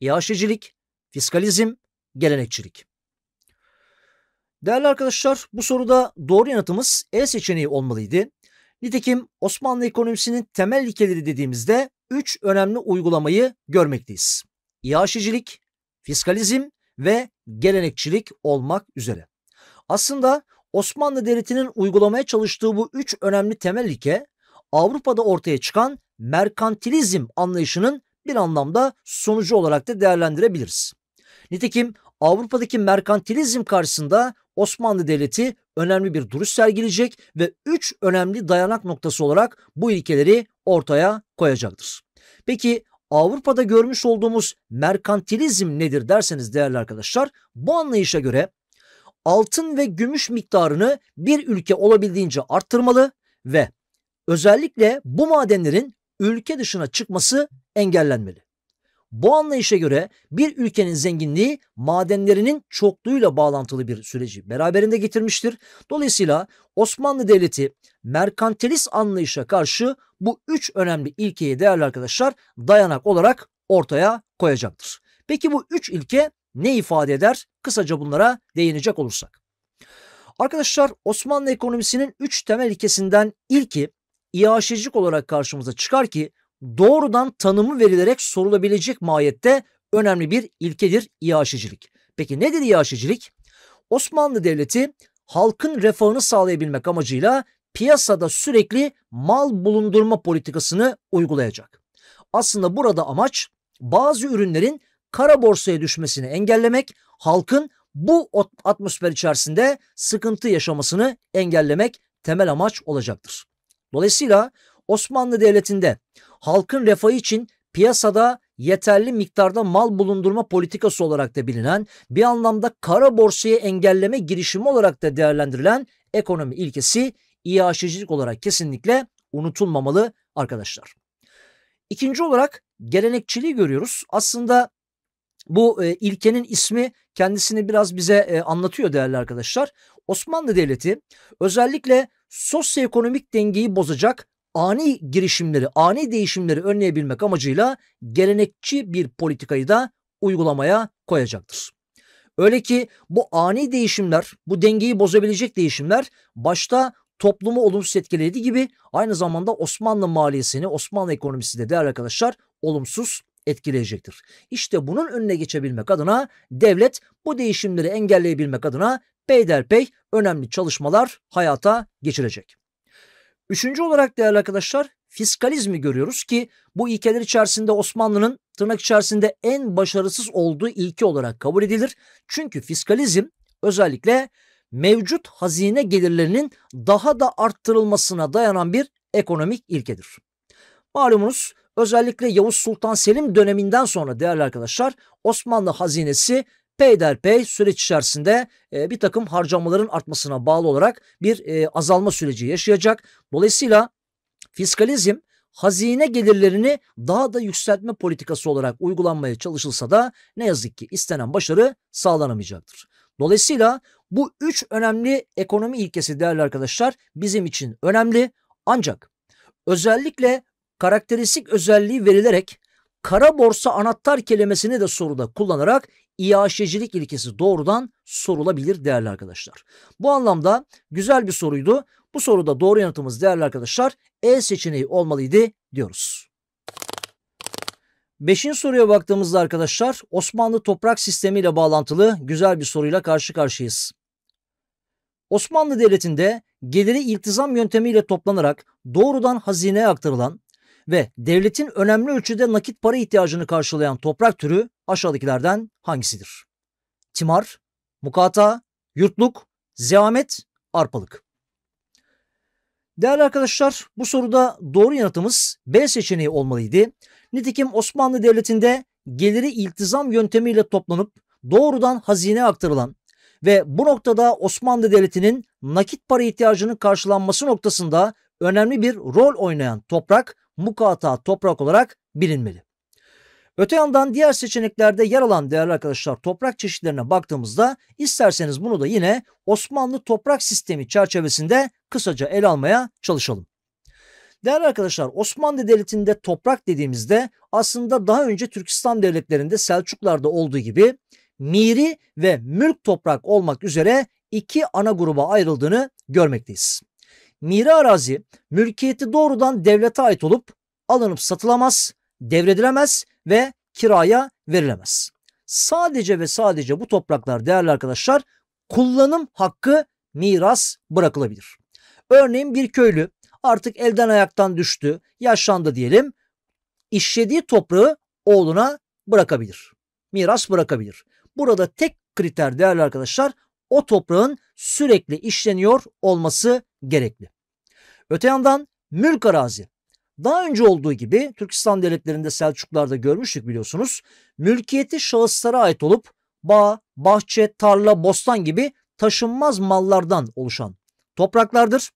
İHŞ'cilik, fiskalizm, gelenekçilik. Değerli arkadaşlar bu soruda doğru yanıtımız E seçeneği olmalıydı. Nitekim Osmanlı ekonomisinin temel ilkeleri dediğimizde 3 önemli uygulamayı görmekteyiz. İHŞ'cilik, fiskalizm ve gelenekçilik olmak üzere. Aslında Osmanlı Devleti'nin uygulamaya çalıştığı bu üç önemli temel ilke Avrupa'da ortaya çıkan merkantilizm anlayışının bir anlamda sonucu olarak da değerlendirebiliriz. Nitekim Avrupa'daki merkantilizm karşısında Osmanlı Devleti önemli bir duruş sergileyecek ve üç önemli dayanak noktası olarak bu ilkeleri ortaya koyacaktır. Peki Avrupa'da görmüş olduğumuz merkantilizm nedir derseniz değerli arkadaşlar bu anlayışa göre altın ve gümüş miktarını bir ülke olabildiğince arttırmalı ve Özellikle bu madenlerin ülke dışına çıkması engellenmeli. Bu anlayışa göre bir ülkenin zenginliği madenlerinin çokluğuyla bağlantılı bir süreci beraberinde getirmiştir. Dolayısıyla Osmanlı Devleti merkantilist anlayışa karşı bu üç önemli ilkeyi değerli arkadaşlar dayanak olarak ortaya koyacaktır. Peki bu üç ilke ne ifade eder? Kısaca bunlara değinecek olursak. Arkadaşlar Osmanlı ekonomisinin üç temel ilkesinden ilki iaşecilik olarak karşımıza çıkar ki doğrudan tanımı verilerek sorulabilecek mahiyette önemli bir ilkedir iaşecilik. Peki nedir iaşecilik? Osmanlı Devleti halkın refahını sağlayabilmek amacıyla piyasada sürekli mal bulundurma politikasını uygulayacak. Aslında burada amaç bazı ürünlerin kara borsaya düşmesini engellemek, halkın bu atmosfer içerisinde sıkıntı yaşamasını engellemek temel amaç olacaktır. Dolayısıyla Osmanlı Devleti'nde halkın refahı için piyasada yeterli miktarda mal bulundurma politikası olarak da bilinen bir anlamda kara borsayı engelleme girişimi olarak da değerlendirilen ekonomi ilkesi İHŞ'cilik olarak kesinlikle unutulmamalı arkadaşlar. İkinci olarak gelenekçiliği görüyoruz. Aslında bu e, ilkenin ismi kendisini biraz bize e, anlatıyor değerli arkadaşlar. Osmanlı Devleti özellikle sosyoekonomik dengeyi bozacak ani girişimleri, ani değişimleri önleyebilmek amacıyla gelenekçi bir politikayı da uygulamaya koyacaktır. Öyle ki bu ani değişimler, bu dengeyi bozabilecek değişimler başta toplumu olumsuz etkilediği gibi aynı zamanda Osmanlı maliyesini, Osmanlı ekonomisi de değerli arkadaşlar olumsuz etkileyecektir. İşte bunun önüne geçebilmek adına devlet bu değişimleri engelleyebilmek adına peyderpey önemli çalışmalar hayata geçirecek. Üçüncü olarak değerli arkadaşlar fiskalizmi görüyoruz ki bu ilkeler içerisinde Osmanlı'nın tırnak içerisinde en başarısız olduğu ilke olarak kabul edilir. Çünkü fiskalizm özellikle mevcut hazine gelirlerinin daha da arttırılmasına dayanan bir ekonomik ilkedir. Malumunuz özellikle Yavuz Sultan Selim döneminden sonra değerli arkadaşlar Osmanlı hazinesi peyderpey süreç içerisinde e, bir takım harcamaların artmasına bağlı olarak bir e, azalma süreci yaşayacak. Dolayısıyla fiskalizm hazine gelirlerini daha da yükseltme politikası olarak uygulanmaya çalışılsa da ne yazık ki istenen başarı sağlanamayacaktır. Dolayısıyla bu üç önemli ekonomi ilkesi değerli arkadaşlar bizim için önemli ancak özellikle karakteristik özelliği verilerek kara borsa anahtar kelimesini de soruda kullanarak iaşecilik ilkesi doğrudan sorulabilir değerli arkadaşlar. Bu anlamda güzel bir soruydu. Bu soruda doğru yanıtımız değerli arkadaşlar E seçeneği olmalıydı diyoruz. Beşinci soruya baktığımızda arkadaşlar Osmanlı toprak sistemiyle bağlantılı güzel bir soruyla karşı karşıyayız. Osmanlı Devleti'nde geliri iltizam yöntemiyle toplanarak doğrudan hazineye aktarılan ve devletin önemli ölçüde nakit para ihtiyacını karşılayan toprak türü aşağıdakilerden hangisidir? Timar, mukata, yurtluk, zeamet, arpalık. Değerli arkadaşlar bu soruda doğru yanıtımız B seçeneği olmalıydı. Nitekim Osmanlı Devleti'nde geliri iltizam yöntemiyle toplanıp doğrudan hazineye aktarılan ve bu noktada Osmanlı Devleti'nin nakit para ihtiyacının karşılanması noktasında önemli bir rol oynayan toprak mukata toprak olarak bilinmeli. Öte yandan diğer seçeneklerde yer alan değerli arkadaşlar toprak çeşitlerine baktığımızda isterseniz bunu da yine Osmanlı toprak sistemi çerçevesinde kısaca ele almaya çalışalım. Değerli arkadaşlar Osmanlı Devleti'nde toprak dediğimizde aslında daha önce Türkistan devletlerinde Selçuklar'da olduğu gibi miri ve mülk toprak olmak üzere iki ana gruba ayrıldığını görmekteyiz mira arazi mülkiyeti doğrudan devlete ait olup alınıp satılamaz, devredilemez ve kiraya verilemez. Sadece ve sadece bu topraklar değerli arkadaşlar kullanım hakkı miras bırakılabilir. Örneğin bir köylü artık elden ayaktan düştü, yaşlandı diyelim. İşlediği toprağı oğluna bırakabilir. Miras bırakabilir. Burada tek kriter değerli arkadaşlar o toprağın sürekli işleniyor olması gerekli. Öte yandan mülk arazi. Daha önce olduğu gibi Türkistan devletlerinde Selçuklar'da görmüştük biliyorsunuz. Mülkiyeti şahıslara ait olup bağ, bahçe, tarla, bostan gibi taşınmaz mallardan oluşan topraklardır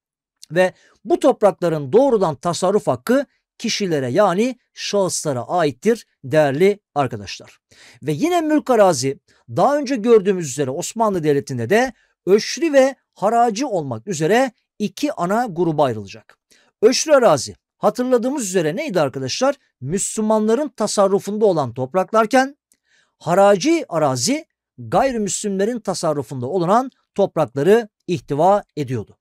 ve bu toprakların doğrudan tasarruf hakkı kişilere yani şahıslara aittir değerli arkadaşlar. Ve yine mülk arazi daha önce gördüğümüz üzere Osmanlı Devleti'nde de öşri ve haracı olmak üzere iki ana gruba ayrılacak. Öçlü arazi hatırladığımız üzere neydi arkadaşlar? Müslümanların tasarrufunda olan topraklarken haraci arazi gayrimüslimlerin tasarrufunda olan toprakları ihtiva ediyordu.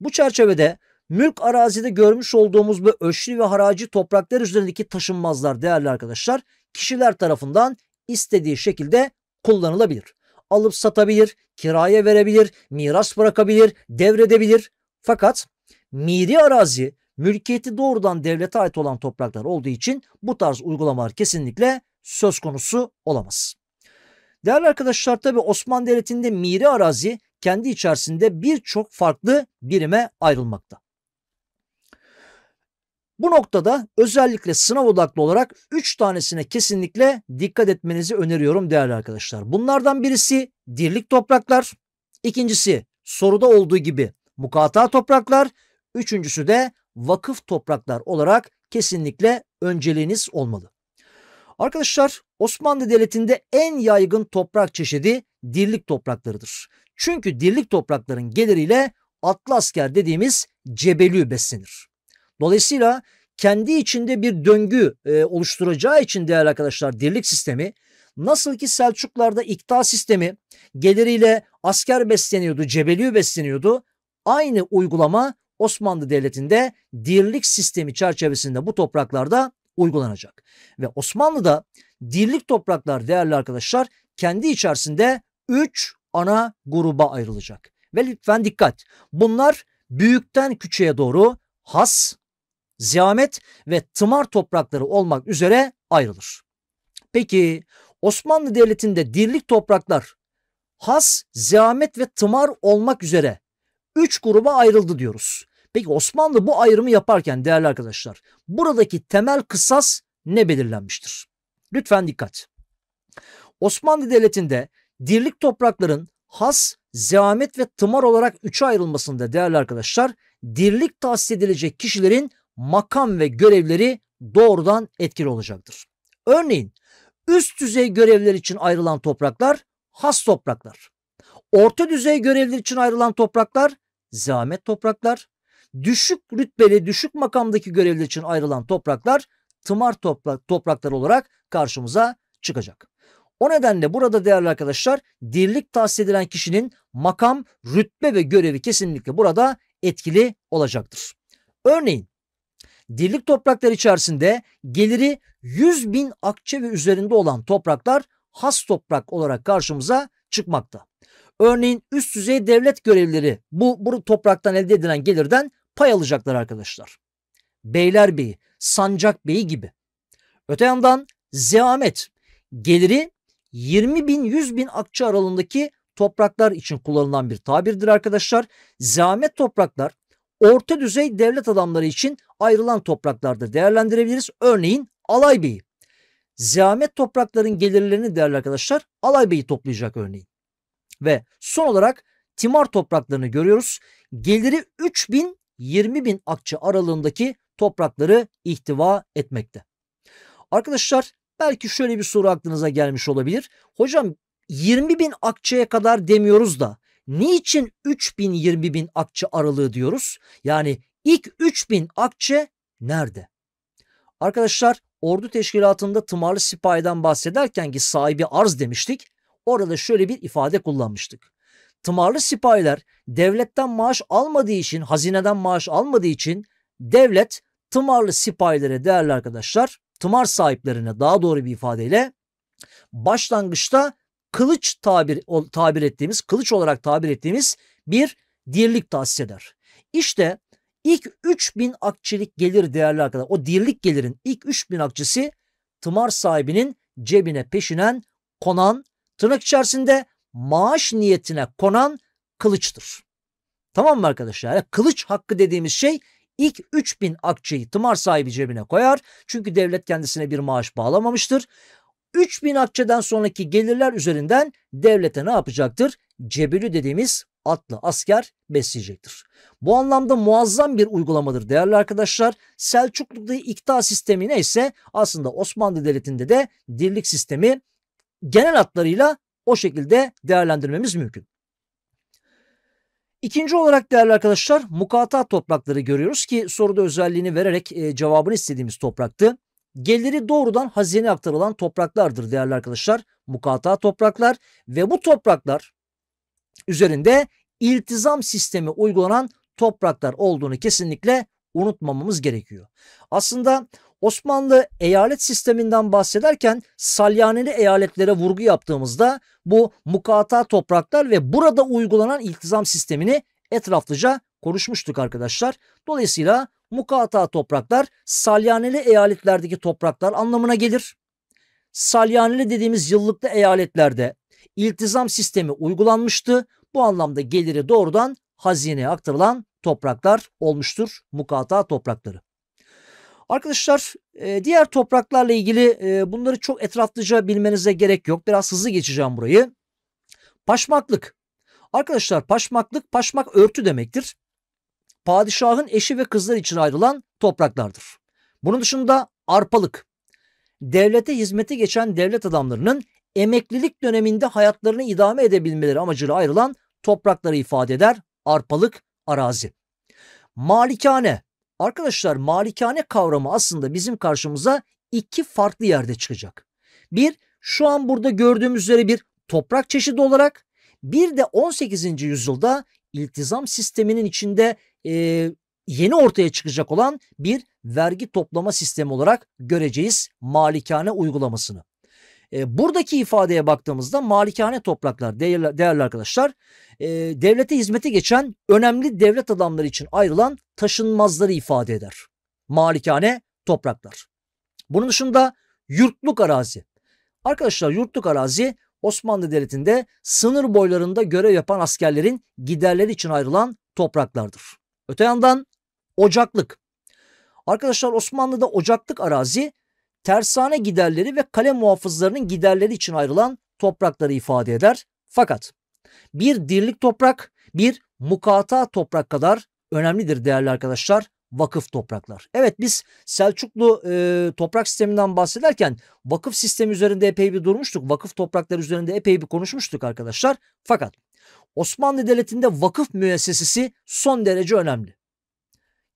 Bu çerçevede mülk arazide görmüş olduğumuz bu öşri ve haraci topraklar üzerindeki taşınmazlar değerli arkadaşlar kişiler tarafından istediği şekilde kullanılabilir. Alıp satabilir, kiraya verebilir, miras bırakabilir, devredebilir. Fakat miri arazi mülkiyeti doğrudan devlete ait olan topraklar olduğu için bu tarz uygulamalar kesinlikle söz konusu olamaz. Değerli arkadaşlar tabi Osmanlı Devleti'nde miri arazi kendi içerisinde birçok farklı birime ayrılmakta. Bu noktada özellikle sınav odaklı olarak 3 tanesine kesinlikle dikkat etmenizi öneriyorum değerli arkadaşlar. Bunlardan birisi dirlik topraklar, ikincisi soruda olduğu gibi mukata topraklar, üçüncüsü de vakıf topraklar olarak kesinlikle önceliğiniz olmalı. Arkadaşlar Osmanlı Devleti'nde en yaygın toprak çeşidi dirlik topraklarıdır. Çünkü dirlik toprakların geliriyle atlı asker dediğimiz cebelü beslenir. Dolayısıyla kendi içinde bir döngü e, oluşturacağı için değerli arkadaşlar dirlik sistemi nasıl ki Selçuklarda ikta sistemi geliriyle asker besleniyordu, cebelü besleniyordu. Aynı uygulama Osmanlı Devleti'nde dirlik sistemi çerçevesinde bu topraklarda uygulanacak. Ve Osmanlı'da dirlik topraklar değerli arkadaşlar kendi içerisinde 3 ana gruba ayrılacak. Ve lütfen dikkat. Bunlar büyükten küçüğe doğru has, ziyamet ve tımar toprakları olmak üzere ayrılır. Peki Osmanlı Devleti'nde dirlik topraklar has, ziyamet ve tımar olmak üzere üç gruba ayrıldı diyoruz. Peki Osmanlı bu ayrımı yaparken değerli arkadaşlar buradaki temel kısas ne belirlenmiştir? Lütfen dikkat. Osmanlı Devleti'nde dirlik toprakların has, zeamet ve tımar olarak üçe ayrılmasında değerli arkadaşlar dirlik tahsis edilecek kişilerin makam ve görevleri doğrudan etkili olacaktır. Örneğin üst düzey görevler için ayrılan topraklar has topraklar. Orta düzey görevler için ayrılan topraklar zahmet topraklar. Düşük rütbeli, düşük makamdaki görevler için ayrılan topraklar tımar toprak, topraklar olarak karşımıza çıkacak. O nedenle burada değerli arkadaşlar dirlik tahsis edilen kişinin makam, rütbe ve görevi kesinlikle burada etkili olacaktır. Örneğin dirlik topraklar içerisinde geliri 100 bin akçe ve üzerinde olan topraklar has toprak olarak karşımıza çıkmakta. Örneğin üst düzey devlet görevlileri bu, bu topraktan elde edilen gelirden pay alacaklar arkadaşlar. Beylerbeyi, Sancakbeyi gibi. Öte yandan zeamet geliri 20 bin 100 bin akçe aralığındaki topraklar için kullanılan bir tabirdir arkadaşlar. Zeamet topraklar orta düzey devlet adamları için ayrılan topraklarda değerlendirebiliriz. Örneğin Alay Bey'i. Zeamet toprakların gelirlerini değerli arkadaşlar Alay toplayacak örneğin. Ve son olarak Timar topraklarını görüyoruz. Geliri 3000 20 bin akçe aralığındaki toprakları ihtiva etmekte. Arkadaşlar belki şöyle bir soru aklınıza gelmiş olabilir. Hocam 20 bin akçeye kadar demiyoruz da niçin 3000 20 bin akçe aralığı diyoruz? Yani ilk 3000 akçe nerede? Arkadaşlar ordu teşkilatında tımarlı sipahiden bahsederken ki sahibi arz demiştik. Orada şöyle bir ifade kullanmıştık. Tımarlı sipahiler devletten maaş almadığı için, hazineden maaş almadığı için devlet tımarlı sipahilere değerli arkadaşlar, tımar sahiplerine daha doğru bir ifadeyle başlangıçta kılıç tabir tabir ettiğimiz, kılıç olarak tabir ettiğimiz bir dirlik tahsis eder. İşte ilk 3000 akçelik gelir değerli arkadaşlar. O dirlik gelirin ilk 3000 akçesi tımar sahibinin cebine peşinen konan tırnak içerisinde maaş niyetine konan kılıçtır. Tamam mı arkadaşlar? Yani kılıç hakkı dediğimiz şey ilk 3000 akçeyi tımar sahibi cebine koyar. Çünkü devlet kendisine bir maaş bağlamamıştır. 3000 akçeden sonraki gelirler üzerinden devlete ne yapacaktır? Cebülü dediğimiz atlı asker besleyecektir. Bu anlamda muazzam bir uygulamadır değerli arkadaşlar. Selçuklu'da ikta sistemi neyse aslında Osmanlı Devleti'nde de dirlik sistemi genel hatlarıyla o şekilde değerlendirmemiz mümkün. İkinci olarak değerli arkadaşlar mukata toprakları görüyoruz ki soruda özelliğini vererek e, cevabını istediğimiz topraktı. Geliri doğrudan hazine aktarılan topraklardır değerli arkadaşlar. Mukata topraklar ve bu topraklar üzerinde iltizam sistemi uygulanan topraklar olduğunu kesinlikle unutmamamız gerekiyor. Aslında Osmanlı eyalet sisteminden bahsederken salyaneli eyaletlere vurgu yaptığımızda bu mukata topraklar ve burada uygulanan iltizam sistemini etraflıca konuşmuştuk arkadaşlar. Dolayısıyla mukata topraklar salyaneli eyaletlerdeki topraklar anlamına gelir. Salyaneli dediğimiz yıllıklı eyaletlerde iltizam sistemi uygulanmıştı. Bu anlamda geliri doğrudan hazineye aktarılan topraklar olmuştur mukata toprakları. Arkadaşlar e, diğer topraklarla ilgili e, bunları çok etraflıca bilmenize gerek yok. Biraz hızlı geçeceğim burayı. Paşmaklık. Arkadaşlar paşmaklık paşmak örtü demektir. Padişahın eşi ve kızları için ayrılan topraklardır. Bunun dışında arpalık. Devlete hizmete geçen devlet adamlarının emeklilik döneminde hayatlarını idame edebilmeleri amacıyla ayrılan toprakları ifade eder. Arpalık arazi. Malikane Arkadaşlar malikane kavramı aslında bizim karşımıza iki farklı yerde çıkacak. Bir şu an burada gördüğümüz üzere bir toprak çeşidi olarak bir de 18. yüzyılda iltizam sisteminin içinde e, yeni ortaya çıkacak olan bir vergi toplama sistemi olarak göreceğiz malikane uygulamasını. E, buradaki ifadeye baktığımızda malikane topraklar değerli, değerli arkadaşlar e, devlete hizmete geçen önemli devlet adamları için ayrılan taşınmazları ifade eder. Malikane topraklar. Bunun dışında yurtluk arazi. Arkadaşlar yurtluk arazi Osmanlı Devleti'nde sınır boylarında görev yapan askerlerin giderleri için ayrılan topraklardır. Öte yandan ocaklık. Arkadaşlar Osmanlı'da ocaklık arazi tersane giderleri ve kale muhafızlarının giderleri için ayrılan toprakları ifade eder. Fakat bir dirlik toprak, bir mukata toprak kadar önemlidir değerli arkadaşlar vakıf topraklar. Evet biz Selçuklu e, toprak sisteminden bahsederken vakıf sistemi üzerinde epey bir durmuştuk. Vakıf topraklar üzerinde epey bir konuşmuştuk arkadaşlar. Fakat Osmanlı Devleti'nde vakıf müessesesi son derece önemli.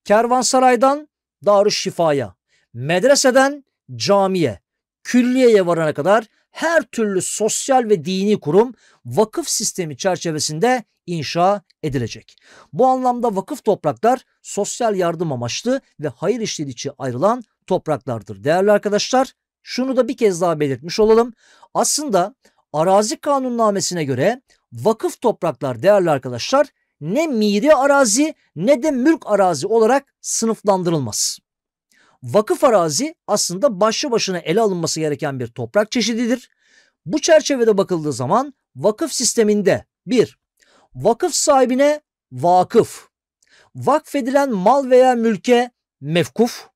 Kervansaray'dan Darüşşifa'ya, medreseden camiye, külliyeye varana kadar her türlü sosyal ve dini kurum vakıf sistemi çerçevesinde inşa edilecek. Bu anlamda vakıf topraklar sosyal yardım amaçlı ve hayır işleri için ayrılan topraklardır. Değerli arkadaşlar şunu da bir kez daha belirtmiş olalım. Aslında arazi kanunnamesine göre vakıf topraklar değerli arkadaşlar ne miri arazi ne de mülk arazi olarak sınıflandırılmaz. Vakıf arazi aslında başlı başına ele alınması gereken bir toprak çeşididir. Bu çerçevede bakıldığı zaman vakıf sisteminde 1. Vakıf sahibine vakıf. Vakfedilen mal veya mülke mevkuf.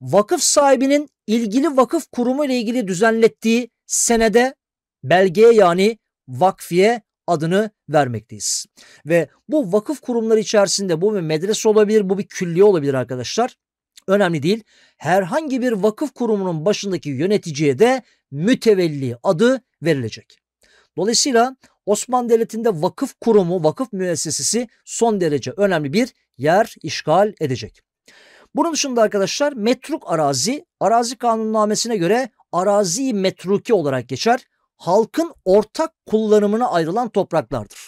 Vakıf sahibinin ilgili vakıf kurumu ile ilgili düzenlettiği senede belgeye yani vakfiye adını vermekteyiz. Ve bu vakıf kurumları içerisinde bu bir medrese olabilir, bu bir külliye olabilir arkadaşlar önemli değil. Herhangi bir vakıf kurumunun başındaki yöneticiye de mütevelli adı verilecek. Dolayısıyla Osmanlı Devleti'nde vakıf kurumu, vakıf müessesesi son derece önemli bir yer işgal edecek. Bunun dışında arkadaşlar metruk arazi, arazi kanunnamesine göre arazi metruki olarak geçer. Halkın ortak kullanımına ayrılan topraklardır.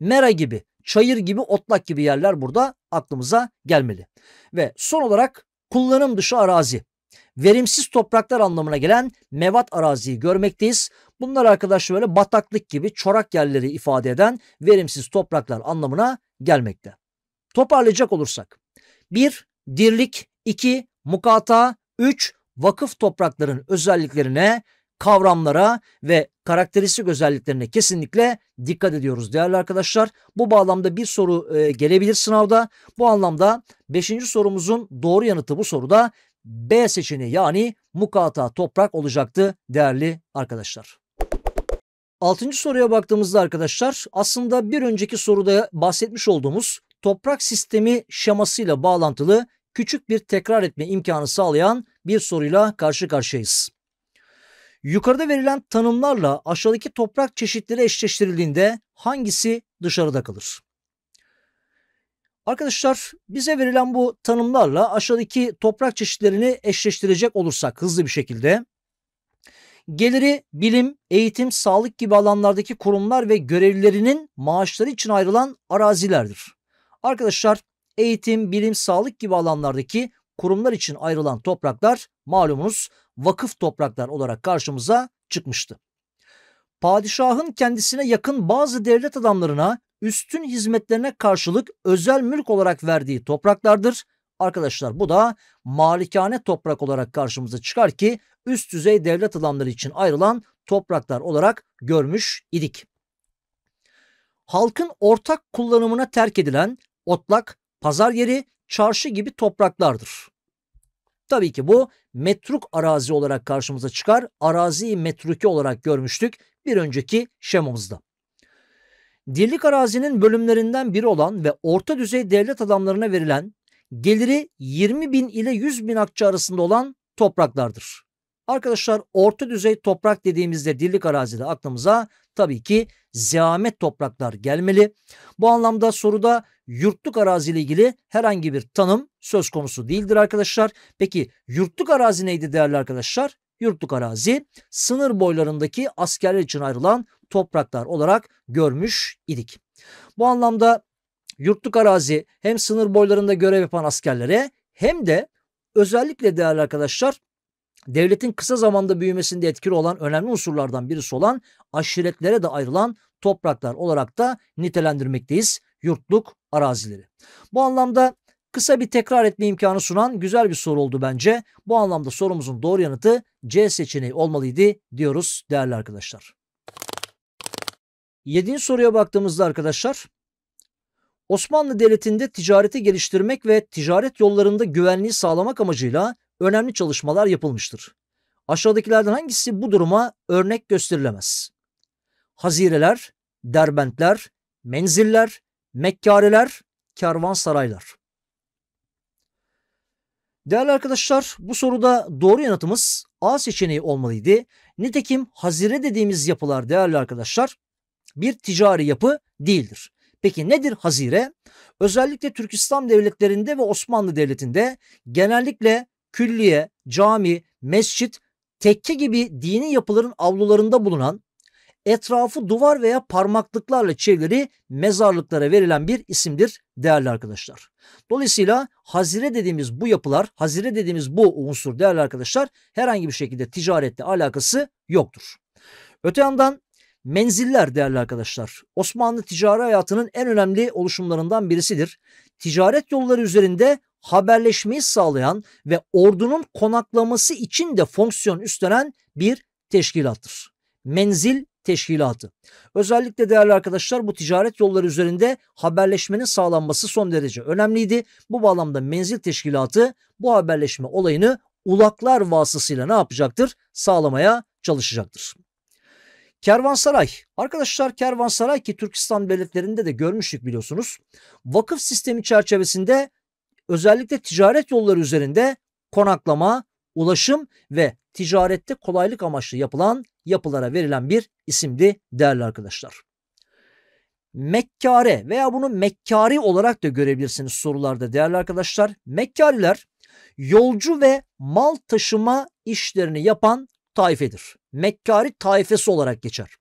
Mera gibi, çayır gibi, otlak gibi yerler burada aklımıza gelmeli. Ve son olarak kullanım dışı arazi. Verimsiz topraklar anlamına gelen mevat araziyi görmekteyiz. Bunlar arkadaşlar böyle bataklık gibi çorak yerleri ifade eden verimsiz topraklar anlamına gelmekte. Toparlayacak olursak. 1. Dirlik 2. Mukata 3. Vakıf toprakların özelliklerine kavramlara ve karakteristik özelliklerine kesinlikle dikkat ediyoruz değerli arkadaşlar. Bu bağlamda bir soru e, gelebilir sınavda. Bu anlamda 5. sorumuzun doğru yanıtı bu soruda B seçeneği yani mukata toprak olacaktı değerli arkadaşlar. Altıncı soruya baktığımızda arkadaşlar aslında bir önceki soruda bahsetmiş olduğumuz toprak sistemi şemasıyla bağlantılı küçük bir tekrar etme imkanı sağlayan bir soruyla karşı karşıyayız. Yukarıda verilen tanımlarla aşağıdaki toprak çeşitleri eşleştirildiğinde hangisi dışarıda kalır? Arkadaşlar bize verilen bu tanımlarla aşağıdaki toprak çeşitlerini eşleştirecek olursak hızlı bir şekilde geliri bilim, eğitim, sağlık gibi alanlardaki kurumlar ve görevlilerinin maaşları için ayrılan arazilerdir. Arkadaşlar eğitim, bilim, sağlık gibi alanlardaki kurumlar için ayrılan topraklar malumunuz vakıf topraklar olarak karşımıza çıkmıştı. Padişahın kendisine yakın bazı devlet adamlarına üstün hizmetlerine karşılık özel mülk olarak verdiği topraklardır. Arkadaşlar bu da malikane toprak olarak karşımıza çıkar ki üst düzey devlet adamları için ayrılan topraklar olarak görmüş idik. Halkın ortak kullanımına terk edilen otlak, pazar yeri çarşı gibi topraklardır. Tabii ki bu metruk arazi olarak karşımıza çıkar. Araziyi metruki olarak görmüştük bir önceki şemamızda. Dirlik arazinin bölümlerinden biri olan ve orta düzey devlet adamlarına verilen geliri 20 bin ile 100 bin akçe arasında olan topraklardır. Arkadaşlar orta düzey toprak dediğimizde dirlik arazide aklımıza tabii ki zahmet topraklar gelmeli. Bu anlamda soruda yurtluk araziyle ilgili herhangi bir tanım söz konusu değildir arkadaşlar. Peki yurtluk arazi neydi değerli arkadaşlar? Yurtluk arazi sınır boylarındaki askerler için ayrılan topraklar olarak görmüş idik. Bu anlamda yurtluk arazi hem sınır boylarında görev yapan askerlere hem de özellikle değerli arkadaşlar devletin kısa zamanda büyümesinde etkili olan önemli unsurlardan birisi olan aşiretlere de ayrılan topraklar olarak da nitelendirmekteyiz yurtluk arazileri. Bu anlamda kısa bir tekrar etme imkanı sunan güzel bir soru oldu bence. Bu anlamda sorumuzun doğru yanıtı C seçeneği olmalıydı diyoruz değerli arkadaşlar. Yedinci soruya baktığımızda arkadaşlar Osmanlı Devleti'nde ticareti geliştirmek ve ticaret yollarında güvenliği sağlamak amacıyla önemli çalışmalar yapılmıştır. Aşağıdakilerden hangisi bu duruma örnek gösterilemez? Hazireler, derbentler, menziller, Mekkareler, kervansaraylar. Değerli arkadaşlar bu soruda doğru yanıtımız A seçeneği olmalıydı. Nitekim hazire dediğimiz yapılar değerli arkadaşlar bir ticari yapı değildir. Peki nedir hazire? Özellikle Türk İslam devletlerinde ve Osmanlı devletinde genellikle külliye, cami, mescit, tekke gibi dini yapıların avlularında bulunan etrafı duvar veya parmaklıklarla çevrili mezarlıklara verilen bir isimdir değerli arkadaşlar. Dolayısıyla hazire dediğimiz bu yapılar, hazire dediğimiz bu unsur değerli arkadaşlar herhangi bir şekilde ticaretle alakası yoktur. Öte yandan menziller değerli arkadaşlar Osmanlı ticari hayatının en önemli oluşumlarından birisidir. Ticaret yolları üzerinde haberleşmeyi sağlayan ve ordunun konaklaması için de fonksiyon üstlenen bir teşkilattır. Menzil teşkilatı. Özellikle değerli arkadaşlar bu ticaret yolları üzerinde haberleşmenin sağlanması son derece önemliydi. Bu bağlamda menzil teşkilatı bu haberleşme olayını ulaklar vasıtasıyla ne yapacaktır? Sağlamaya çalışacaktır. Kervansaray. Arkadaşlar Kervansaray ki Türkistan devletlerinde de görmüştük biliyorsunuz. Vakıf sistemi çerçevesinde özellikle ticaret yolları üzerinde konaklama, ulaşım ve ticarette kolaylık amaçlı yapılan yapılara verilen bir isimdi değerli arkadaşlar. Mekkare veya bunu mekkari olarak da görebilirsiniz sorularda değerli arkadaşlar. Mekkariler yolcu ve mal taşıma işlerini yapan taifedir. Mekkari taifesi olarak geçer.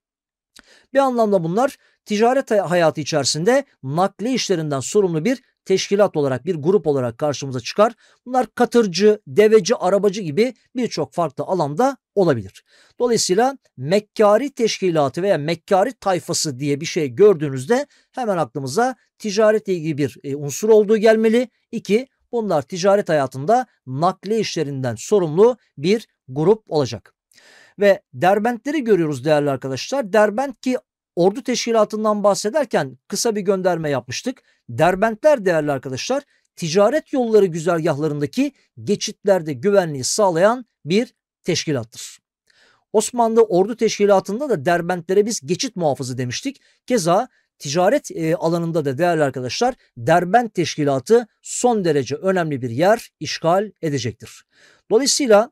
Bir anlamda bunlar ticaret hayatı içerisinde nakli işlerinden sorumlu bir teşkilat olarak bir grup olarak karşımıza çıkar. Bunlar katırcı, deveci, arabacı gibi birçok farklı alanda olabilir. Dolayısıyla Mekkari teşkilatı veya Mekkari tayfası diye bir şey gördüğünüzde hemen aklımıza ticaretle ilgili bir e, unsur olduğu gelmeli. İki, bunlar ticaret hayatında nakli işlerinden sorumlu bir grup olacak. Ve Derbentleri görüyoruz değerli arkadaşlar. Derbent ki Ordu teşkilatından bahsederken kısa bir gönderme yapmıştık. Derbentler değerli arkadaşlar ticaret yolları güzergahlarındaki geçitlerde güvenliği sağlayan bir teşkilattır. Osmanlı ordu teşkilatında da derbentlere biz geçit muhafızı demiştik. Keza ticaret e, alanında da değerli arkadaşlar derbent teşkilatı son derece önemli bir yer işgal edecektir. Dolayısıyla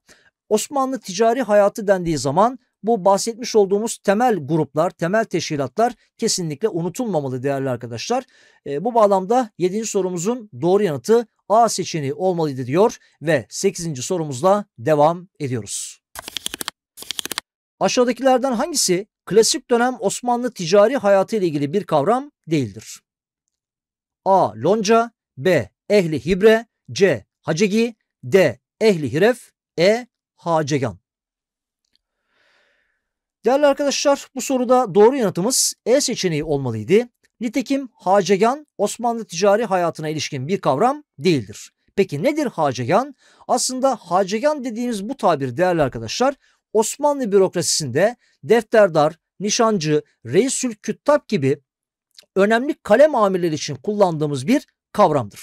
Osmanlı ticari hayatı dendiği zaman bu bahsetmiş olduğumuz temel gruplar, temel teşkilatlar kesinlikle unutulmamalı değerli arkadaşlar. E, bu bağlamda 7. sorumuzun doğru yanıtı A seçeneği olmalıydı diyor ve 8. sorumuzla devam ediyoruz. Aşağıdakilerden hangisi klasik dönem Osmanlı ticari hayatı ile ilgili bir kavram değildir? A. Lonca B. Ehli Hibre C. Hacegi D. Ehli Hiref E. Hacegan Değerli arkadaşlar bu soruda doğru yanıtımız E seçeneği olmalıydı. Nitekim hacegan Osmanlı ticari hayatına ilişkin bir kavram değildir. Peki nedir hacegan? Aslında hacegan dediğimiz bu tabir değerli arkadaşlar Osmanlı bürokrasisinde defterdar, nişancı, reisül küttab gibi önemli kalem amirleri için kullandığımız bir kavramdır.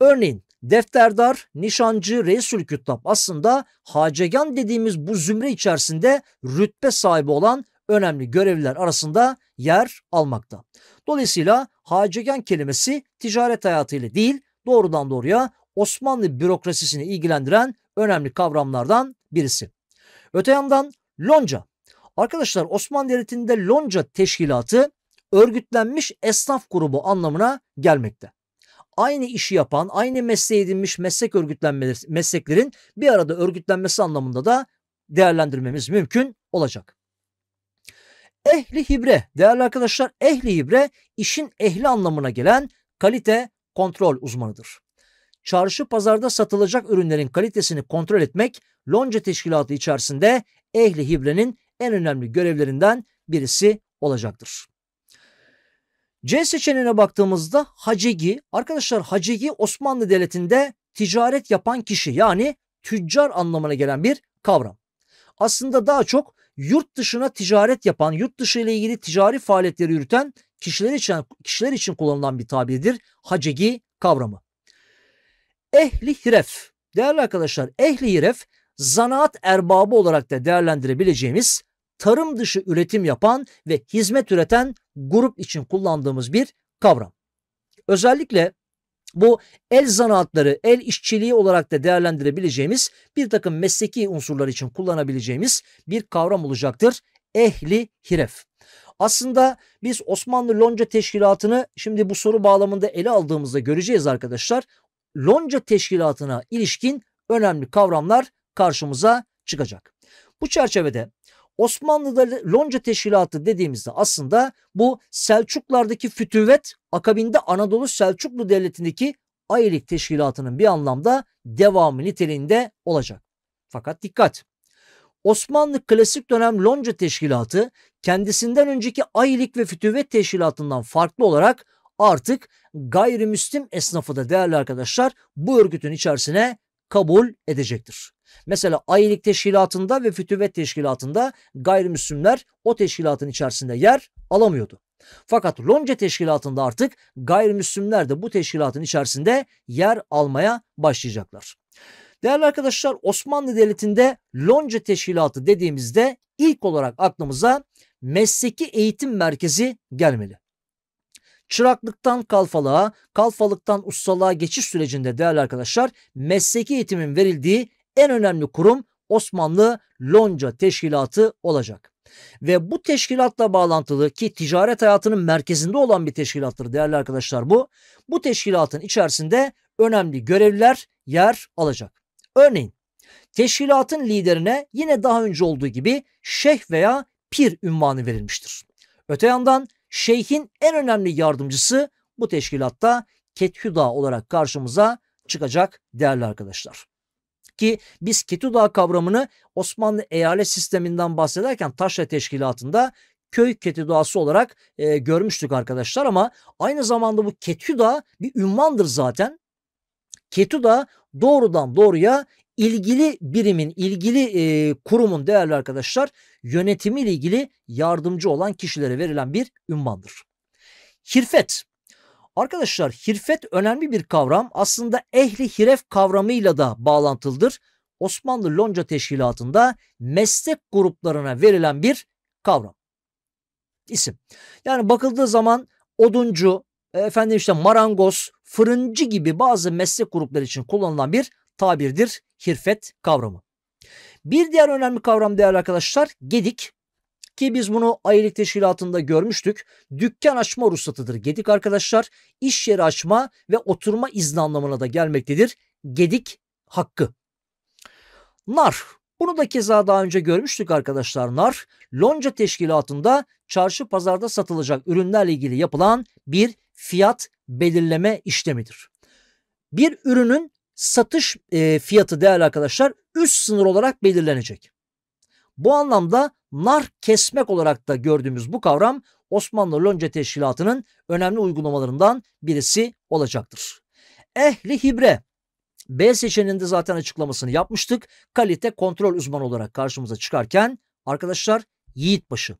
Örneğin defterdar, nişancı, reisül kütap aslında hacegan dediğimiz bu zümre içerisinde rütbe sahibi olan önemli görevliler arasında yer almakta. Dolayısıyla hacegan kelimesi ticaret hayatıyla değil doğrudan doğruya Osmanlı bürokrasisini ilgilendiren önemli kavramlardan birisi. Öte yandan lonca. Arkadaşlar Osmanlı Devleti'nde lonca teşkilatı örgütlenmiş esnaf grubu anlamına gelmekte aynı işi yapan, aynı mesleği edinmiş meslek örgütlenmeleri, mesleklerin bir arada örgütlenmesi anlamında da değerlendirmemiz mümkün olacak. Ehli hibre, değerli arkadaşlar, ehli hibre işin ehli anlamına gelen kalite kontrol uzmanıdır. Çarşı pazarda satılacak ürünlerin kalitesini kontrol etmek lonca teşkilatı içerisinde ehli hibrenin en önemli görevlerinden birisi olacaktır. C seçeneğine baktığımızda Hacegi, arkadaşlar Hacegi Osmanlı Devleti'nde ticaret yapan kişi yani tüccar anlamına gelen bir kavram. Aslında daha çok yurt dışına ticaret yapan, yurt dışı ile ilgili ticari faaliyetleri yürüten kişiler için kişiler için kullanılan bir tabirdir Hacegi kavramı. Ehli hiref. Değerli arkadaşlar, ehli hiref zanaat erbabı olarak da değerlendirebileceğimiz tarım dışı üretim yapan ve hizmet üreten grup için kullandığımız bir kavram. Özellikle bu el zanaatları, el işçiliği olarak da değerlendirebileceğimiz bir takım mesleki unsurlar için kullanabileceğimiz bir kavram olacaktır. Ehli hiref. Aslında biz Osmanlı Lonca Teşkilatı'nı şimdi bu soru bağlamında ele aldığımızda göreceğiz arkadaşlar. Lonca Teşkilatı'na ilişkin önemli kavramlar karşımıza çıkacak. Bu çerçevede Osmanlı'da lonca teşkilatı dediğimizde aslında bu Selçuklardaki fütüvet akabinde Anadolu Selçuklu Devleti'ndeki ayrılık teşkilatının bir anlamda devamı niteliğinde olacak. Fakat dikkat! Osmanlı klasik dönem lonca teşkilatı kendisinden önceki ayilik ve fütüvet teşkilatından farklı olarak artık gayrimüslim esnafı da değerli arkadaşlar bu örgütün içerisine kabul edecektir. Mesela Ayilik Teşkilatı'nda ve Fütüvet Teşkilatı'nda gayrimüslimler o teşkilatın içerisinde yer alamıyordu. Fakat Lonca Teşkilatı'nda artık gayrimüslimler de bu teşkilatın içerisinde yer almaya başlayacaklar. Değerli arkadaşlar Osmanlı Devleti'nde Lonca Teşkilatı dediğimizde ilk olarak aklımıza mesleki eğitim merkezi gelmeli. Çıraklıktan kalfalığa, kalfalıktan ustalığa geçiş sürecinde değerli arkadaşlar mesleki eğitimin verildiği en önemli kurum Osmanlı Lonca Teşkilatı olacak. Ve bu teşkilatla bağlantılı ki ticaret hayatının merkezinde olan bir teşkilattır değerli arkadaşlar bu. Bu teşkilatın içerisinde önemli görevliler yer alacak. Örneğin teşkilatın liderine yine daha önce olduğu gibi şeyh veya pir ünvanı verilmiştir. Öte yandan şeyhin en önemli yardımcısı bu teşkilatta Kethüda olarak karşımıza çıkacak değerli arkadaşlar. Ki biz Ketu kavramını Osmanlı eyalet sisteminden bahsederken Taşra Teşkilatı'nda köy Ketü olarak e, görmüştük arkadaşlar ama aynı zamanda bu Ketü bir ünvandır zaten. Ketü doğrudan doğruya ilgili birimin, ilgili e, kurumun değerli arkadaşlar yönetimiyle ilgili yardımcı olan kişilere verilen bir ünvandır. Hirfet Arkadaşlar hirfet önemli bir kavram. Aslında ehli hiref kavramıyla da bağlantılıdır. Osmanlı Lonca Teşkilatı'nda meslek gruplarına verilen bir kavram. İsim. Yani bakıldığı zaman oduncu, efendim işte marangoz, fırıncı gibi bazı meslek grupları için kullanılan bir tabirdir hirfet kavramı. Bir diğer önemli kavram değerli arkadaşlar gedik. Ki biz bunu aylık teşkilatında görmüştük. Dükkan açma ruhsatıdır gedik arkadaşlar. İş yeri açma ve oturma izni anlamına da gelmektedir. Gedik hakkı. Nar. Bunu da keza daha önce görmüştük arkadaşlar. Nar, lonca teşkilatında çarşı pazarda satılacak ürünlerle ilgili yapılan bir fiyat belirleme işlemidir. Bir ürünün satış fiyatı değerli arkadaşlar üst sınır olarak belirlenecek. Bu anlamda nar kesmek olarak da gördüğümüz bu kavram Osmanlı Lonca Teşkilatı'nın önemli uygulamalarından birisi olacaktır. Ehli hibre B seçeneğinde zaten açıklamasını yapmıştık. Kalite kontrol uzmanı olarak karşımıza çıkarken arkadaşlar Yiğitbaşı.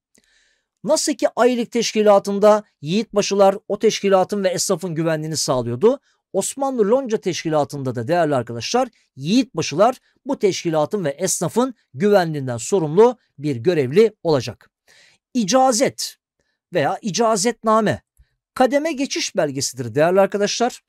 Nasıl ki aylık teşkilatında Yiğitbaşılar o teşkilatın ve esnafın güvenliğini sağlıyordu. Osmanlı Lonca Teşkilatı'nda da değerli arkadaşlar Yiğitbaşılar bu teşkilatın ve esnafın güvenliğinden sorumlu bir görevli olacak. İcazet veya icazetname kademe geçiş belgesidir değerli arkadaşlar.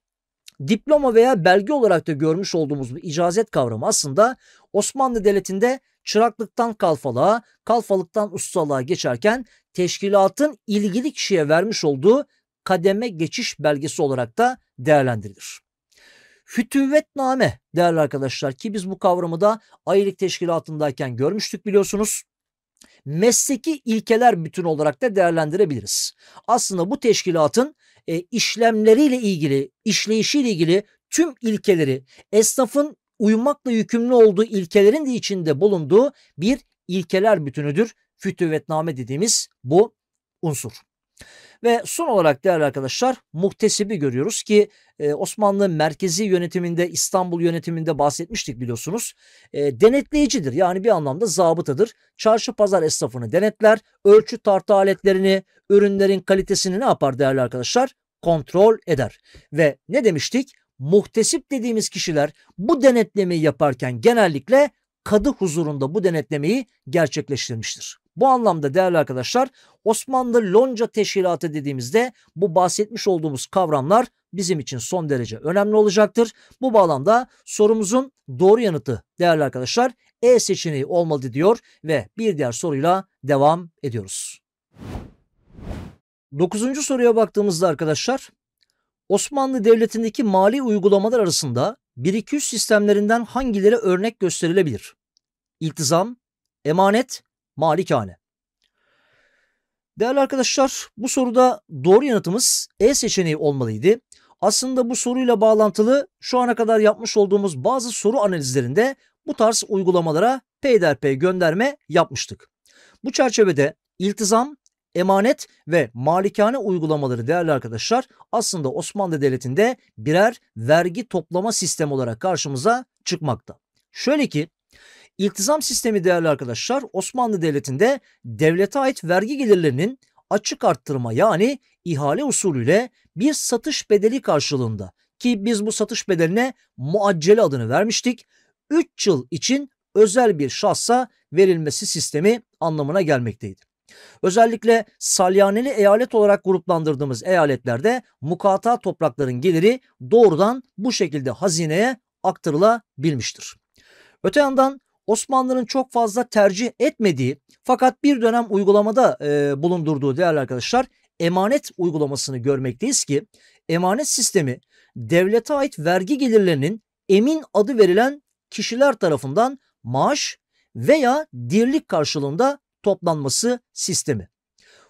Diploma veya belge olarak da görmüş olduğumuz bu icazet kavramı aslında Osmanlı Devleti'nde çıraklıktan kalfalığa, kalfalıktan ustalığa geçerken teşkilatın ilgili kişiye vermiş olduğu kademe geçiş belgesi olarak da değerlendirilir. Hütüvvetname değerli arkadaşlar ki biz bu kavramı da ayrılık teşkilatındayken görmüştük biliyorsunuz. Mesleki ilkeler bütün olarak da değerlendirebiliriz. Aslında bu teşkilatın e, işlemleriyle ilgili, işleyişiyle ilgili tüm ilkeleri esnafın uymakla yükümlü olduğu ilkelerin de içinde bulunduğu bir ilkeler bütünüdür. Fütüvvetname dediğimiz bu unsur. Ve son olarak değerli arkadaşlar muhtesibi görüyoruz ki e, Osmanlı merkezi yönetiminde İstanbul yönetiminde bahsetmiştik biliyorsunuz. E, denetleyicidir yani bir anlamda zabıtadır. Çarşı pazar esnafını denetler, ölçü tartı aletlerini, ürünlerin kalitesini ne yapar değerli arkadaşlar? Kontrol eder. Ve ne demiştik? Muhtesip dediğimiz kişiler bu denetlemeyi yaparken genellikle kadı huzurunda bu denetlemeyi gerçekleştirmiştir. Bu anlamda değerli arkadaşlar Osmanlı lonca teşkilatı dediğimizde bu bahsetmiş olduğumuz kavramlar bizim için son derece önemli olacaktır. Bu bağlamda sorumuzun doğru yanıtı değerli arkadaşlar E seçeneği olmalı diyor ve bir diğer soruyla devam ediyoruz. Dokuzuncu soruya baktığımızda arkadaşlar Osmanlı Devleti'ndeki mali uygulamalar arasında 1-200 sistemlerinden hangileri örnek gösterilebilir? İltizam, emanet, malikane. Değerli arkadaşlar bu soruda doğru yanıtımız E seçeneği olmalıydı. Aslında bu soruyla bağlantılı şu ana kadar yapmış olduğumuz bazı soru analizlerinde bu tarz uygulamalara peyderpey gönderme yapmıştık. Bu çerçevede iltizam, emanet ve malikane uygulamaları değerli arkadaşlar aslında Osmanlı Devleti'nde birer vergi toplama sistemi olarak karşımıza çıkmakta. Şöyle ki İltizam sistemi değerli arkadaşlar Osmanlı Devleti'nde devlete ait vergi gelirlerinin açık arttırma yani ihale usulüyle bir satış bedeli karşılığında ki biz bu satış bedeline muaccele adını vermiştik. 3 yıl için özel bir şahsa verilmesi sistemi anlamına gelmekteydi. Özellikle salyaneli eyalet olarak gruplandırdığımız eyaletlerde mukata toprakların geliri doğrudan bu şekilde hazineye aktarılabilmiştir. Öte yandan Osmanlı'nın çok fazla tercih etmediği fakat bir dönem uygulamada e, bulundurduğu değerli arkadaşlar emanet uygulamasını görmekteyiz ki emanet sistemi devlete ait vergi gelirlerinin emin adı verilen kişiler tarafından maaş veya dirlik karşılığında toplanması sistemi.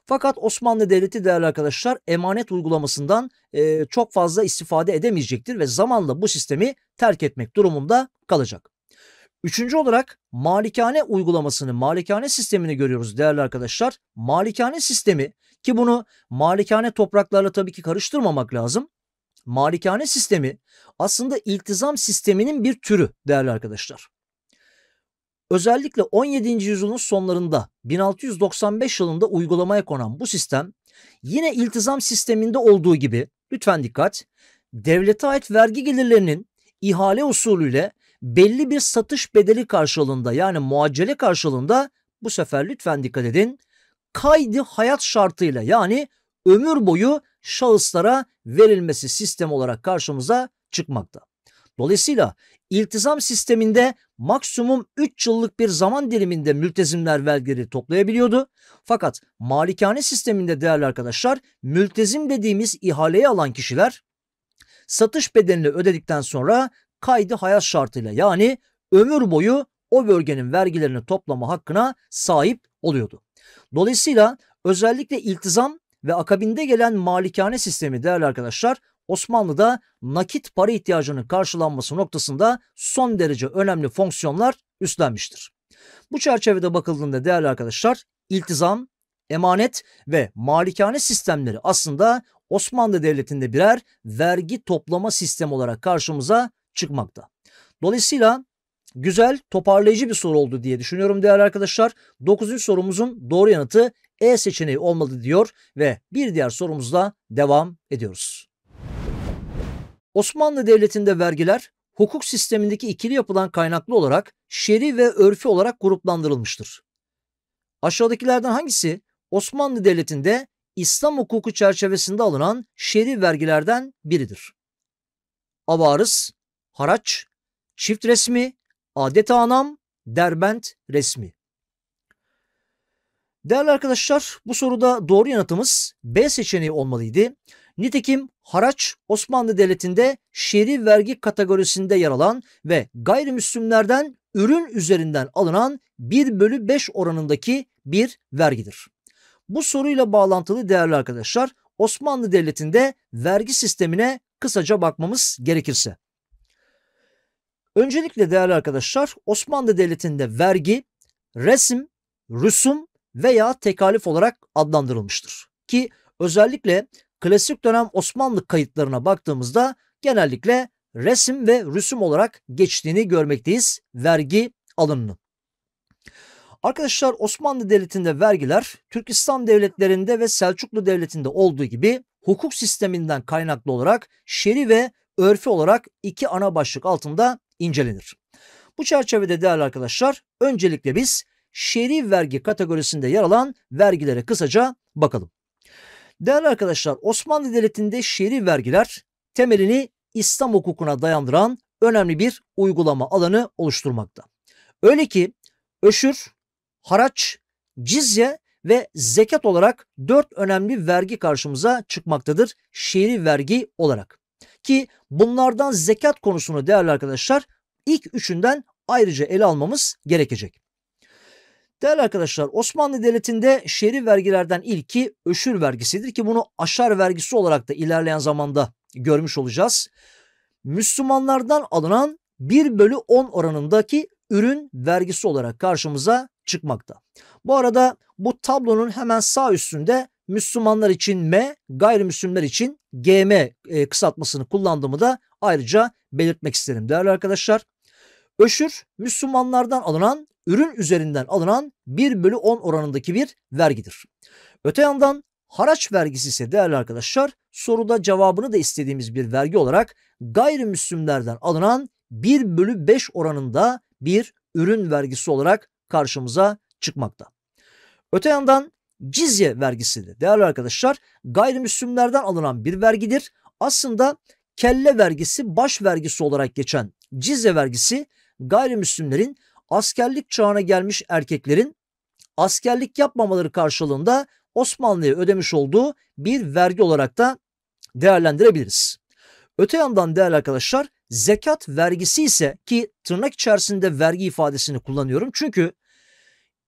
Fakat Osmanlı Devleti değerli arkadaşlar emanet uygulamasından e, çok fazla istifade edemeyecektir ve zamanla bu sistemi terk etmek durumunda kalacak. Üçüncü olarak malikane uygulamasını, malikane sistemini görüyoruz değerli arkadaşlar. Malikane sistemi ki bunu malikane topraklarla tabii ki karıştırmamak lazım. Malikane sistemi aslında iltizam sisteminin bir türü değerli arkadaşlar. Özellikle 17. yüzyılın sonlarında 1695 yılında uygulamaya konan bu sistem yine iltizam sisteminde olduğu gibi lütfen dikkat devlete ait vergi gelirlerinin ihale usulüyle belli bir satış bedeli karşılığında yani muacele karşılığında bu sefer lütfen dikkat edin kaydı hayat şartıyla yani ömür boyu şahıslara verilmesi sistem olarak karşımıza çıkmakta. Dolayısıyla iltizam sisteminde maksimum 3 yıllık bir zaman diliminde mültezimler vergileri toplayabiliyordu. Fakat malikane sisteminde değerli arkadaşlar mültezim dediğimiz ihaleye alan kişiler satış bedelini ödedikten sonra kaydı hayat şartıyla yani ömür boyu o bölgenin vergilerini toplama hakkına sahip oluyordu. Dolayısıyla özellikle iltizam ve akabinde gelen malikane sistemi değerli arkadaşlar Osmanlı'da nakit para ihtiyacının karşılanması noktasında son derece önemli fonksiyonlar üstlenmiştir. Bu çerçevede bakıldığında değerli arkadaşlar iltizam, emanet ve malikane sistemleri aslında Osmanlı Devleti'nde birer vergi toplama sistemi olarak karşımıza çıkmakta. Dolayısıyla güzel toparlayıcı bir soru oldu diye düşünüyorum değerli arkadaşlar. 9. sorumuzun doğru yanıtı E seçeneği olmalı diyor ve bir diğer sorumuzla devam ediyoruz. Osmanlı Devleti'nde vergiler hukuk sistemindeki ikili yapıdan kaynaklı olarak şeri ve örfü olarak gruplandırılmıştır. Aşağıdakilerden hangisi Osmanlı Devleti'nde İslam hukuku çerçevesinde alınan şeri vergilerden biridir? Avarız, haraç, çift resmi, adeta anam, derbent resmi. Değerli arkadaşlar bu soruda doğru yanıtımız B seçeneği olmalıydı. Nitekim haraç Osmanlı Devleti'nde şer'i vergi kategorisinde yer alan ve gayrimüslimlerden ürün üzerinden alınan 1 bölü 5 oranındaki bir vergidir. Bu soruyla bağlantılı değerli arkadaşlar Osmanlı Devleti'nde vergi sistemine kısaca bakmamız gerekirse. Öncelikle değerli arkadaşlar Osmanlı Devleti'nde vergi, resim, rüsum veya tekalif olarak adlandırılmıştır. Ki özellikle klasik dönem Osmanlı kayıtlarına baktığımızda genellikle resim ve rüsum olarak geçtiğini görmekteyiz vergi alınının. Arkadaşlar Osmanlı Devleti'nde vergiler Türkistan Devletleri'nde ve Selçuklu Devleti'nde olduğu gibi hukuk sisteminden kaynaklı olarak şeri ve örfi olarak iki ana başlık altında incelenir. Bu çerçevede değerli arkadaşlar öncelikle biz şer'i vergi kategorisinde yer alan vergilere kısaca bakalım. Değerli arkadaşlar Osmanlı Devleti'nde şer'i vergiler temelini İslam hukukuna dayandıran önemli bir uygulama alanı oluşturmakta. Öyle ki öşür, haraç, cizye ve zekat olarak dört önemli vergi karşımıza çıkmaktadır şer'i vergi olarak. Ki bunlardan zekat konusunu değerli arkadaşlar ilk üçünden ayrıca ele almamız gerekecek. Değerli arkadaşlar Osmanlı Devleti'nde şehri vergilerden ilki öşür vergisidir ki bunu aşar vergisi olarak da ilerleyen zamanda görmüş olacağız. Müslümanlardan alınan 1 bölü 10 oranındaki ürün vergisi olarak karşımıza çıkmakta. Bu arada bu tablonun hemen sağ üstünde Müslümanlar için M, gayrimüslimler için GM e, kısaltmasını kullandığımı da ayrıca belirtmek isterim değerli arkadaşlar. Öşür Müslümanlardan alınan ürün üzerinden alınan 1 bölü 10 oranındaki bir vergidir. Öte yandan haraç vergisi ise değerli arkadaşlar soruda cevabını da istediğimiz bir vergi olarak gayrimüslimlerden alınan 1 bölü 5 oranında bir ürün vergisi olarak karşımıza çıkmakta. Öte yandan cizye vergisidir. Değerli arkadaşlar gayrimüslimlerden alınan bir vergidir. Aslında kelle vergisi baş vergisi olarak geçen cizye vergisi gayrimüslimlerin askerlik çağına gelmiş erkeklerin askerlik yapmamaları karşılığında Osmanlı'ya ödemiş olduğu bir vergi olarak da değerlendirebiliriz. Öte yandan değerli arkadaşlar zekat vergisi ise ki tırnak içerisinde vergi ifadesini kullanıyorum. Çünkü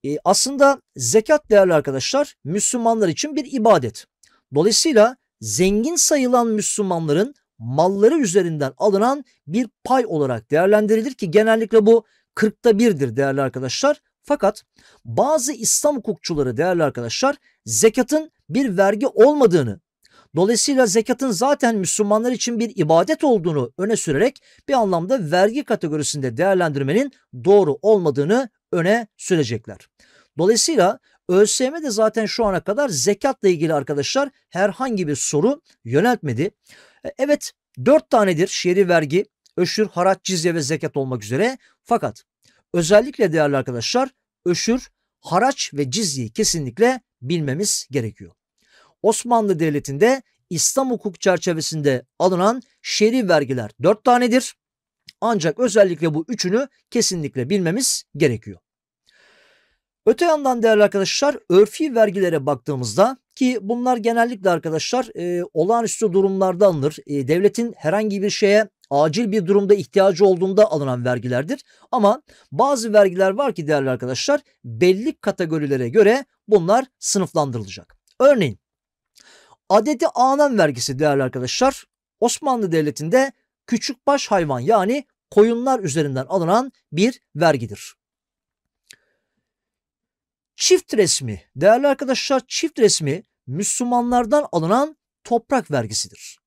e, aslında zekat değerli arkadaşlar Müslümanlar için bir ibadet. Dolayısıyla zengin sayılan Müslümanların malları üzerinden alınan bir pay olarak değerlendirilir ki genellikle bu 40'ta birdir değerli arkadaşlar. Fakat bazı İslam hukukçuları değerli arkadaşlar zekatın bir vergi olmadığını dolayısıyla zekatın zaten Müslümanlar için bir ibadet olduğunu öne sürerek bir anlamda vergi kategorisinde değerlendirmenin doğru olmadığını öne sürecekler. Dolayısıyla ÖSYM de zaten şu ana kadar zekatla ilgili arkadaşlar herhangi bir soru yöneltmedi. E, evet dört tanedir şehri vergi, öşür, haraç, cizye ve zekat olmak üzere. Fakat özellikle değerli arkadaşlar öşür, haraç ve cizyeyi kesinlikle bilmemiz gerekiyor. Osmanlı Devleti'nde İslam hukuk çerçevesinde alınan şer'i vergiler dört tanedir. Ancak özellikle bu üçünü kesinlikle bilmemiz gerekiyor. Öte yandan değerli arkadaşlar örfi vergilere baktığımızda ki bunlar genellikle arkadaşlar e, olağanüstü durumlarda alınır. E, devletin herhangi bir şeye acil bir durumda ihtiyacı olduğunda alınan vergilerdir. Ama bazı vergiler var ki değerli arkadaşlar belli kategorilere göre bunlar sınıflandırılacak. Örneğin adeti anan vergisi değerli arkadaşlar Osmanlı Devleti'nde küçük baş hayvan yani koyunlar üzerinden alınan bir vergidir. Çift resmi, değerli arkadaşlar çift resmi Müslümanlardan alınan toprak vergisidir.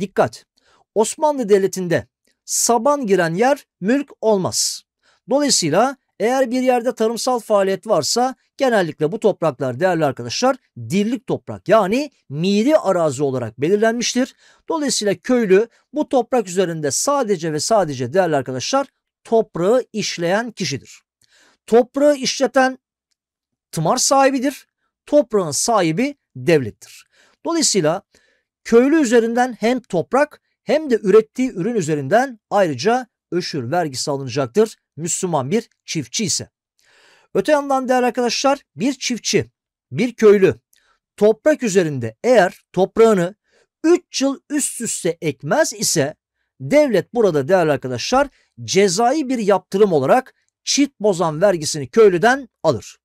Dikkat! Osmanlı Devleti'nde saban giren yer mülk olmaz. Dolayısıyla eğer bir yerde tarımsal faaliyet varsa genellikle bu topraklar değerli arkadaşlar dirlik toprak yani miri arazi olarak belirlenmiştir. Dolayısıyla köylü bu toprak üzerinde sadece ve sadece değerli arkadaşlar toprağı işleyen kişidir. Toprağı işleten tımar sahibidir. Toprağın sahibi devlettir. Dolayısıyla köylü üzerinden hem toprak hem de ürettiği ürün üzerinden ayrıca öşür vergisi alınacaktır Müslüman bir çiftçi ise. Öte yandan değerli arkadaşlar bir çiftçi, bir köylü toprak üzerinde eğer toprağını 3 yıl üst üste ekmez ise devlet burada değerli arkadaşlar cezai bir yaptırım olarak çit bozan vergisini köylüden alır.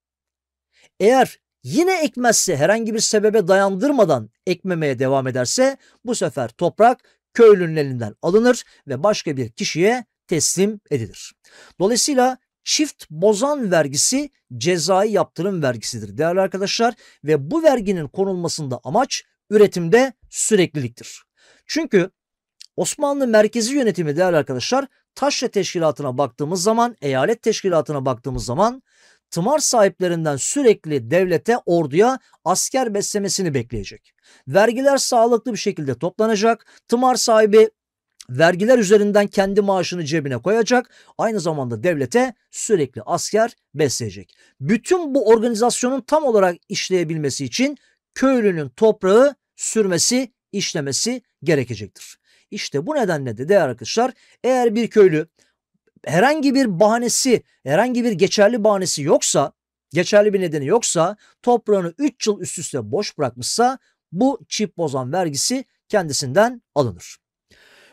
Eğer yine ekmezse herhangi bir sebebe dayandırmadan ekmemeye devam ederse bu sefer toprak köylünün elinden alınır ve başka bir kişiye teslim edilir. Dolayısıyla çift bozan vergisi cezai yaptırım vergisidir değerli arkadaşlar ve bu verginin konulmasında amaç üretimde sürekliliktir. Çünkü Osmanlı merkezi yönetimi değerli arkadaşlar taşra teşkilatına baktığımız zaman eyalet teşkilatına baktığımız zaman tımar sahiplerinden sürekli devlete, orduya asker beslemesini bekleyecek. Vergiler sağlıklı bir şekilde toplanacak. Tımar sahibi vergiler üzerinden kendi maaşını cebine koyacak. Aynı zamanda devlete sürekli asker besleyecek. Bütün bu organizasyonun tam olarak işleyebilmesi için köylünün toprağı sürmesi, işlemesi gerekecektir. İşte bu nedenle de değerli arkadaşlar eğer bir köylü herhangi bir bahanesi, herhangi bir geçerli bahanesi yoksa, geçerli bir nedeni yoksa, toprağını 3 yıl üst üste boş bırakmışsa bu çip bozan vergisi kendisinden alınır.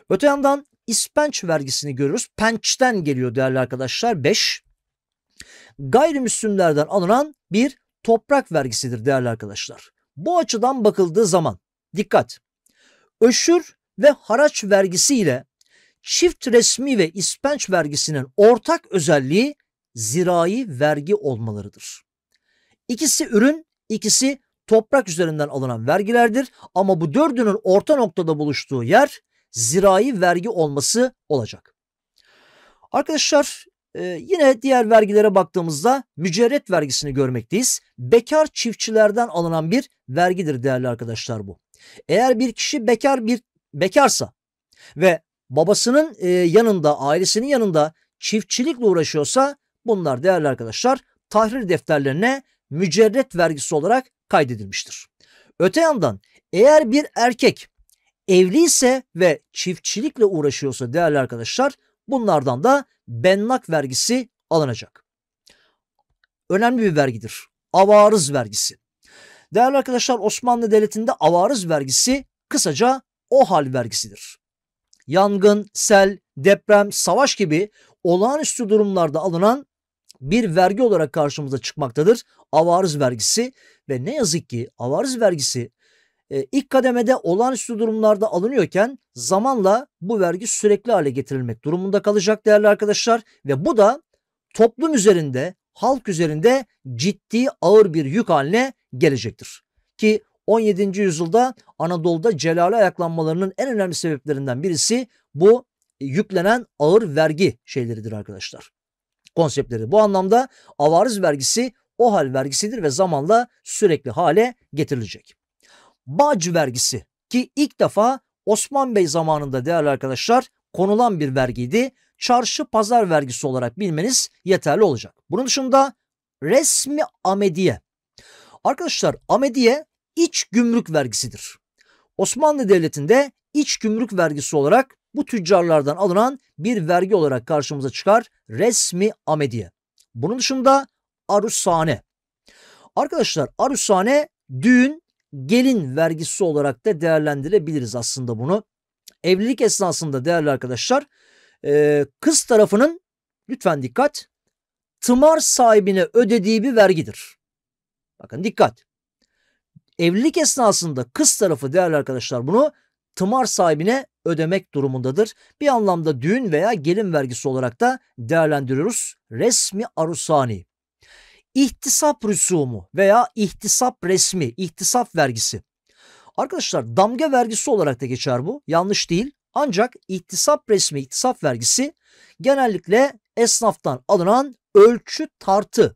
Öte yandan ispenç vergisini görürüz, Pençten geliyor değerli arkadaşlar 5. Gayrimüslimlerden alınan bir toprak vergisidir değerli arkadaşlar. Bu açıdan bakıldığı zaman dikkat. Öşür ve haraç vergisi ile çift resmi ve ispenç vergisinin ortak özelliği zirai vergi olmalarıdır. İkisi ürün, ikisi toprak üzerinden alınan vergilerdir ama bu dördünün orta noktada buluştuğu yer zirai vergi olması olacak. Arkadaşlar e, yine diğer vergilere baktığımızda mücerret vergisini görmekteyiz. Bekar çiftçilerden alınan bir vergidir değerli arkadaşlar bu. Eğer bir kişi bekar bir bekarsa ve babasının e, yanında, ailesinin yanında çiftçilikle uğraşıyorsa bunlar değerli arkadaşlar tahrir defterlerine mücerret vergisi olarak kaydedilmiştir. Öte yandan eğer bir erkek Evliyse ve çiftçilikle uğraşıyorsa değerli arkadaşlar bunlardan da bennak vergisi alınacak. Önemli bir vergidir. Avarız vergisi. Değerli arkadaşlar Osmanlı Devleti'nde avarız vergisi kısaca OHAL vergisidir. Yangın, sel, deprem, savaş gibi olağanüstü durumlarda alınan bir vergi olarak karşımıza çıkmaktadır. Avarız vergisi ve ne yazık ki avarız vergisi e, ilk kademede olağanüstü durumlarda alınıyorken zamanla bu vergi sürekli hale getirilmek durumunda kalacak değerli arkadaşlar ve bu da toplum üzerinde halk üzerinde ciddi ağır bir yük haline gelecektir. Ki 17. yüzyılda Anadolu'da celale ayaklanmalarının en önemli sebeplerinden birisi bu yüklenen ağır vergi şeyleridir arkadaşlar. Konseptleri. Bu anlamda avariz vergisi o hal vergisidir ve zamanla sürekli hale getirilecek bağcı vergisi ki ilk defa Osman Bey zamanında değerli arkadaşlar konulan bir vergiydi. Çarşı pazar vergisi olarak bilmeniz yeterli olacak. Bunun dışında resmi amediye. Arkadaşlar amediye iç gümrük vergisidir. Osmanlı Devleti'nde iç gümrük vergisi olarak bu tüccarlardan alınan bir vergi olarak karşımıza çıkar resmi amediye. Bunun dışında arusane. Arkadaşlar arusane düğün gelin vergisi olarak da değerlendirebiliriz aslında bunu. Evlilik esnasında değerli arkadaşlar kız tarafının lütfen dikkat tımar sahibine ödediği bir vergidir. Bakın dikkat. Evlilik esnasında kız tarafı değerli arkadaşlar bunu tımar sahibine ödemek durumundadır. Bir anlamda düğün veya gelin vergisi olarak da değerlendiriyoruz. Resmi arusani. İhtisap rüsumu veya ihtisap resmi, ihtisap vergisi. Arkadaşlar damga vergisi olarak da geçer bu. Yanlış değil. Ancak ihtisap resmi, ihtisap vergisi genellikle esnaftan alınan ölçü tartı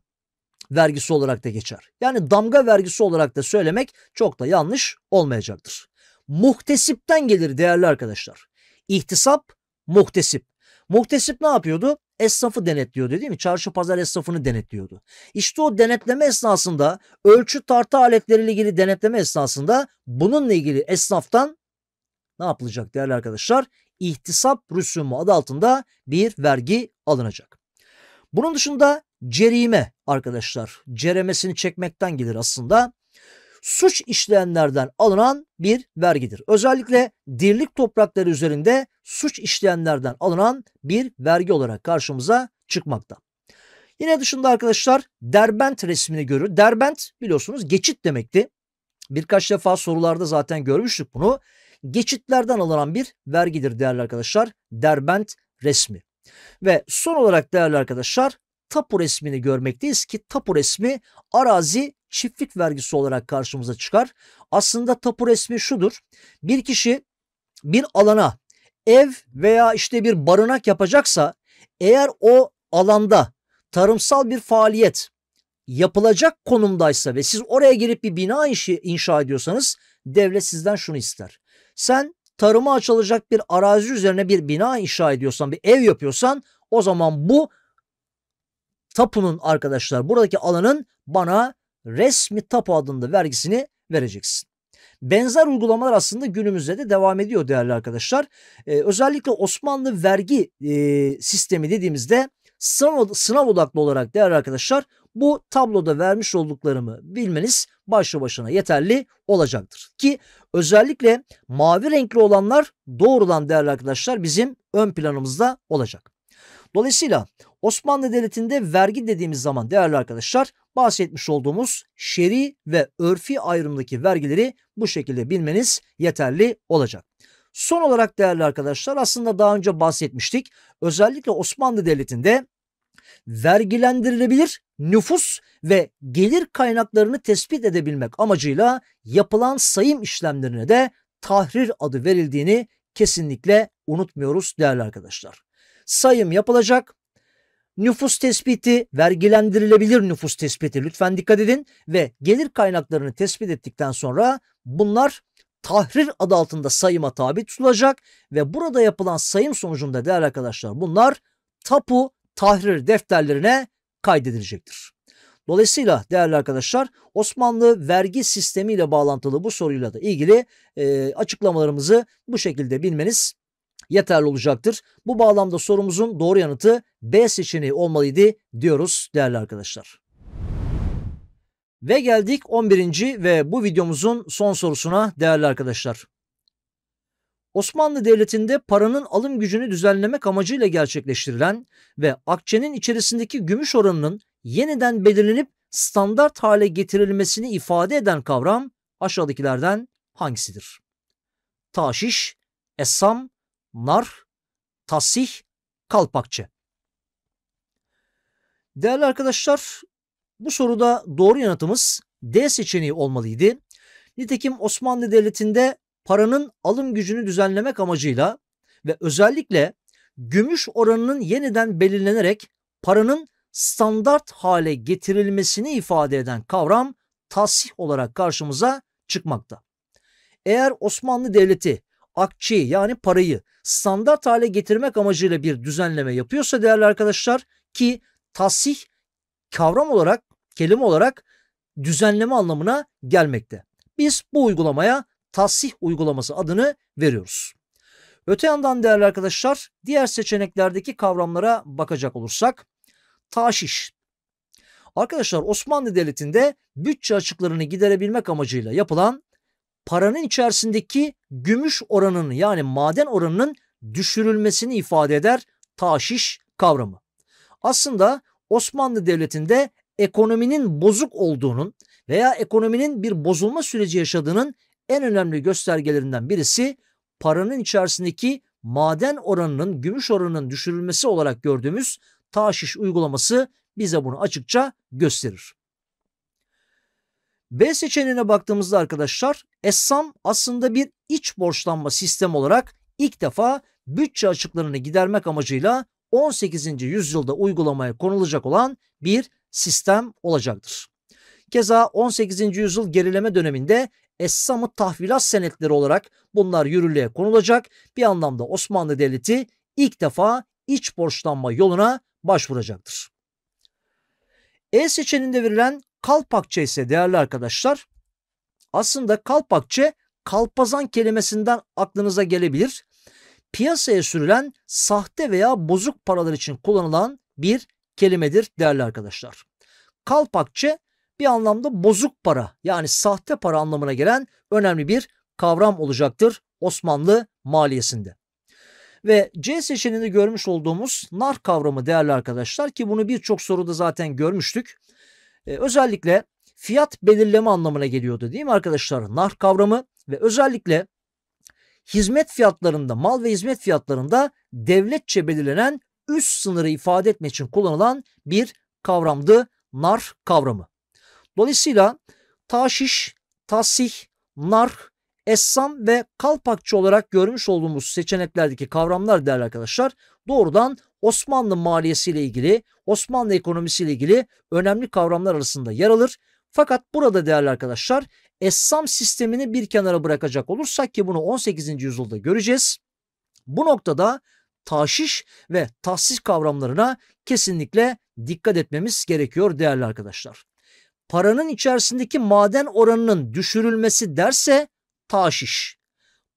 vergisi olarak da geçer. Yani damga vergisi olarak da söylemek çok da yanlış olmayacaktır. Muhtesipten gelir değerli arkadaşlar. İhtisap, muhtesip. Muhtesip ne yapıyordu? Esnafı denetliyordu değil mi? Çarşı pazar esnafını denetliyordu. İşte o denetleme esnasında ölçü tartı aletleriyle ilgili denetleme esnasında bununla ilgili esnaftan ne yapılacak değerli arkadaşlar? İhtisap rüsumu adı altında bir vergi alınacak. Bunun dışında cerime arkadaşlar ceremesini çekmekten gelir aslında suç işleyenlerden alınan bir vergidir. Özellikle dirlik toprakları üzerinde suç işleyenlerden alınan bir vergi olarak karşımıza çıkmakta. Yine dışında arkadaşlar Derbent resmini görür. Derbent biliyorsunuz geçit demekti. Birkaç defa sorularda zaten görmüştük bunu. Geçitlerden alınan bir vergidir değerli arkadaşlar. Derbent resmi. Ve son olarak değerli arkadaşlar tapu resmini görmekteyiz ki tapu resmi arazi çiftlik vergisi olarak karşımıza çıkar. Aslında tapu resmi şudur. Bir kişi bir alana ev veya işte bir barınak yapacaksa eğer o alanda tarımsal bir faaliyet yapılacak konumdaysa ve siz oraya girip bir bina inşa, inşa ediyorsanız devlet sizden şunu ister. Sen tarıma açılacak bir arazi üzerine bir bina inşa ediyorsan, bir ev yapıyorsan o zaman bu tapunun arkadaşlar buradaki alanın bana resmi tapu adında vergisini vereceksin. Benzer uygulamalar aslında günümüzde de devam ediyor değerli arkadaşlar. Ee, özellikle Osmanlı vergi e, sistemi dediğimizde sınav, sınav odaklı olarak değerli arkadaşlar bu tabloda vermiş olduklarımı bilmeniz başlı başına yeterli olacaktır. Ki özellikle mavi renkli olanlar doğrudan değerli arkadaşlar bizim ön planımızda olacak. Dolayısıyla Osmanlı Devleti'nde vergi dediğimiz zaman değerli arkadaşlar bahsetmiş olduğumuz şer'i ve örfi ayrımdaki vergileri bu şekilde bilmeniz yeterli olacak. Son olarak değerli arkadaşlar aslında daha önce bahsetmiştik. Özellikle Osmanlı Devleti'nde vergilendirilebilir nüfus ve gelir kaynaklarını tespit edebilmek amacıyla yapılan sayım işlemlerine de tahrir adı verildiğini kesinlikle unutmuyoruz değerli arkadaşlar. Sayım yapılacak, nüfus tespiti, vergilendirilebilir nüfus tespiti lütfen dikkat edin ve gelir kaynaklarını tespit ettikten sonra bunlar tahrir adı altında sayıma tabi tutulacak ve burada yapılan sayım sonucunda değerli arkadaşlar bunlar tapu tahrir defterlerine kaydedilecektir. Dolayısıyla değerli arkadaşlar Osmanlı vergi sistemiyle bağlantılı bu soruyla da ilgili e, açıklamalarımızı bu şekilde bilmeniz yeterli olacaktır. Bu bağlamda sorumuzun doğru yanıtı B seçeneği olmalıydı diyoruz değerli arkadaşlar. Ve geldik 11. ve bu videomuzun son sorusuna değerli arkadaşlar. Osmanlı Devleti'nde paranın alım gücünü düzenlemek amacıyla gerçekleştirilen ve akçenin içerisindeki gümüş oranının yeniden belirlenip standart hale getirilmesini ifade eden kavram aşağıdakilerden hangisidir? Taşiş, esam, nar, tasih, kalpakçı. Değerli arkadaşlar, bu soruda doğru yanıtımız D seçeneği olmalıydı. Nitekim Osmanlı Devleti'nde paranın alım gücünü düzenlemek amacıyla ve özellikle gümüş oranının yeniden belirlenerek paranın standart hale getirilmesini ifade eden kavram tasih olarak karşımıza çıkmakta. Eğer Osmanlı Devleti akçeyi yani parayı standart hale getirmek amacıyla bir düzenleme yapıyorsa değerli arkadaşlar ki tasih kavram olarak kelime olarak düzenleme anlamına gelmekte. Biz bu uygulamaya tasih uygulaması adını veriyoruz. Öte yandan değerli arkadaşlar diğer seçeneklerdeki kavramlara bakacak olursak taşiş. Arkadaşlar Osmanlı Devleti'nde bütçe açıklarını giderebilmek amacıyla yapılan paranın içerisindeki gümüş oranının yani maden oranının düşürülmesini ifade eder taşiş kavramı. Aslında Osmanlı Devleti'nde ekonominin bozuk olduğunun veya ekonominin bir bozulma süreci yaşadığının en önemli göstergelerinden birisi paranın içerisindeki maden oranının, gümüş oranının düşürülmesi olarak gördüğümüz taşiş uygulaması bize bunu açıkça gösterir. B seçeneğine baktığımızda arkadaşlar Essam aslında bir iç borçlanma sistem olarak ilk defa bütçe açıklarını gidermek amacıyla 18. yüzyılda uygulamaya konulacak olan bir sistem olacaktır. Keza 18. yüzyıl gerileme döneminde Essam'ı tahvilat senetleri olarak bunlar yürürlüğe konulacak. Bir anlamda Osmanlı Devleti ilk defa iç borçlanma yoluna başvuracaktır. E seçeneğinde verilen Kalpakçe ise değerli arkadaşlar aslında kalpakçe kalpazan kelimesinden aklınıza gelebilir. Piyasaya sürülen sahte veya bozuk paralar için kullanılan bir kelimedir değerli arkadaşlar. Kalpakçe bir anlamda bozuk para yani sahte para anlamına gelen önemli bir kavram olacaktır Osmanlı maliyesinde. Ve C seçeneğinde görmüş olduğumuz nar kavramı değerli arkadaşlar ki bunu birçok soruda zaten görmüştük e, özellikle fiyat belirleme anlamına geliyordu değil mi arkadaşlar? Nar kavramı ve özellikle hizmet fiyatlarında, mal ve hizmet fiyatlarında devletçe belirlenen üst sınırı ifade etmek için kullanılan bir kavramdı nar kavramı. Dolayısıyla taşiş, tasih, nar, essam ve kalpakçı olarak görmüş olduğumuz seçeneklerdeki kavramlar değerli arkadaşlar doğrudan Osmanlı maliyesiyle ilgili, Osmanlı ekonomisiyle ilgili önemli kavramlar arasında yer alır. Fakat burada değerli arkadaşlar Essam sistemini bir kenara bırakacak olursak ki bunu 18. yüzyılda göreceğiz. Bu noktada taşiş ve tahsis kavramlarına kesinlikle dikkat etmemiz gerekiyor değerli arkadaşlar. Paranın içerisindeki maden oranının düşürülmesi derse taşiş.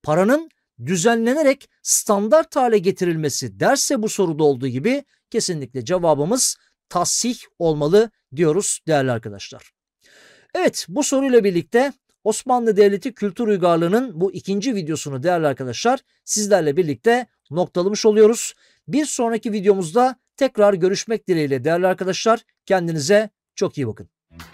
Paranın düzenlenerek standart hale getirilmesi derse bu soruda olduğu gibi kesinlikle cevabımız tasih olmalı diyoruz değerli arkadaşlar. Evet bu soruyla birlikte Osmanlı Devleti Kültür Uygarlığı'nın bu ikinci videosunu değerli arkadaşlar sizlerle birlikte noktalamış oluyoruz. Bir sonraki videomuzda tekrar görüşmek dileğiyle değerli arkadaşlar kendinize çok iyi bakın. Müzik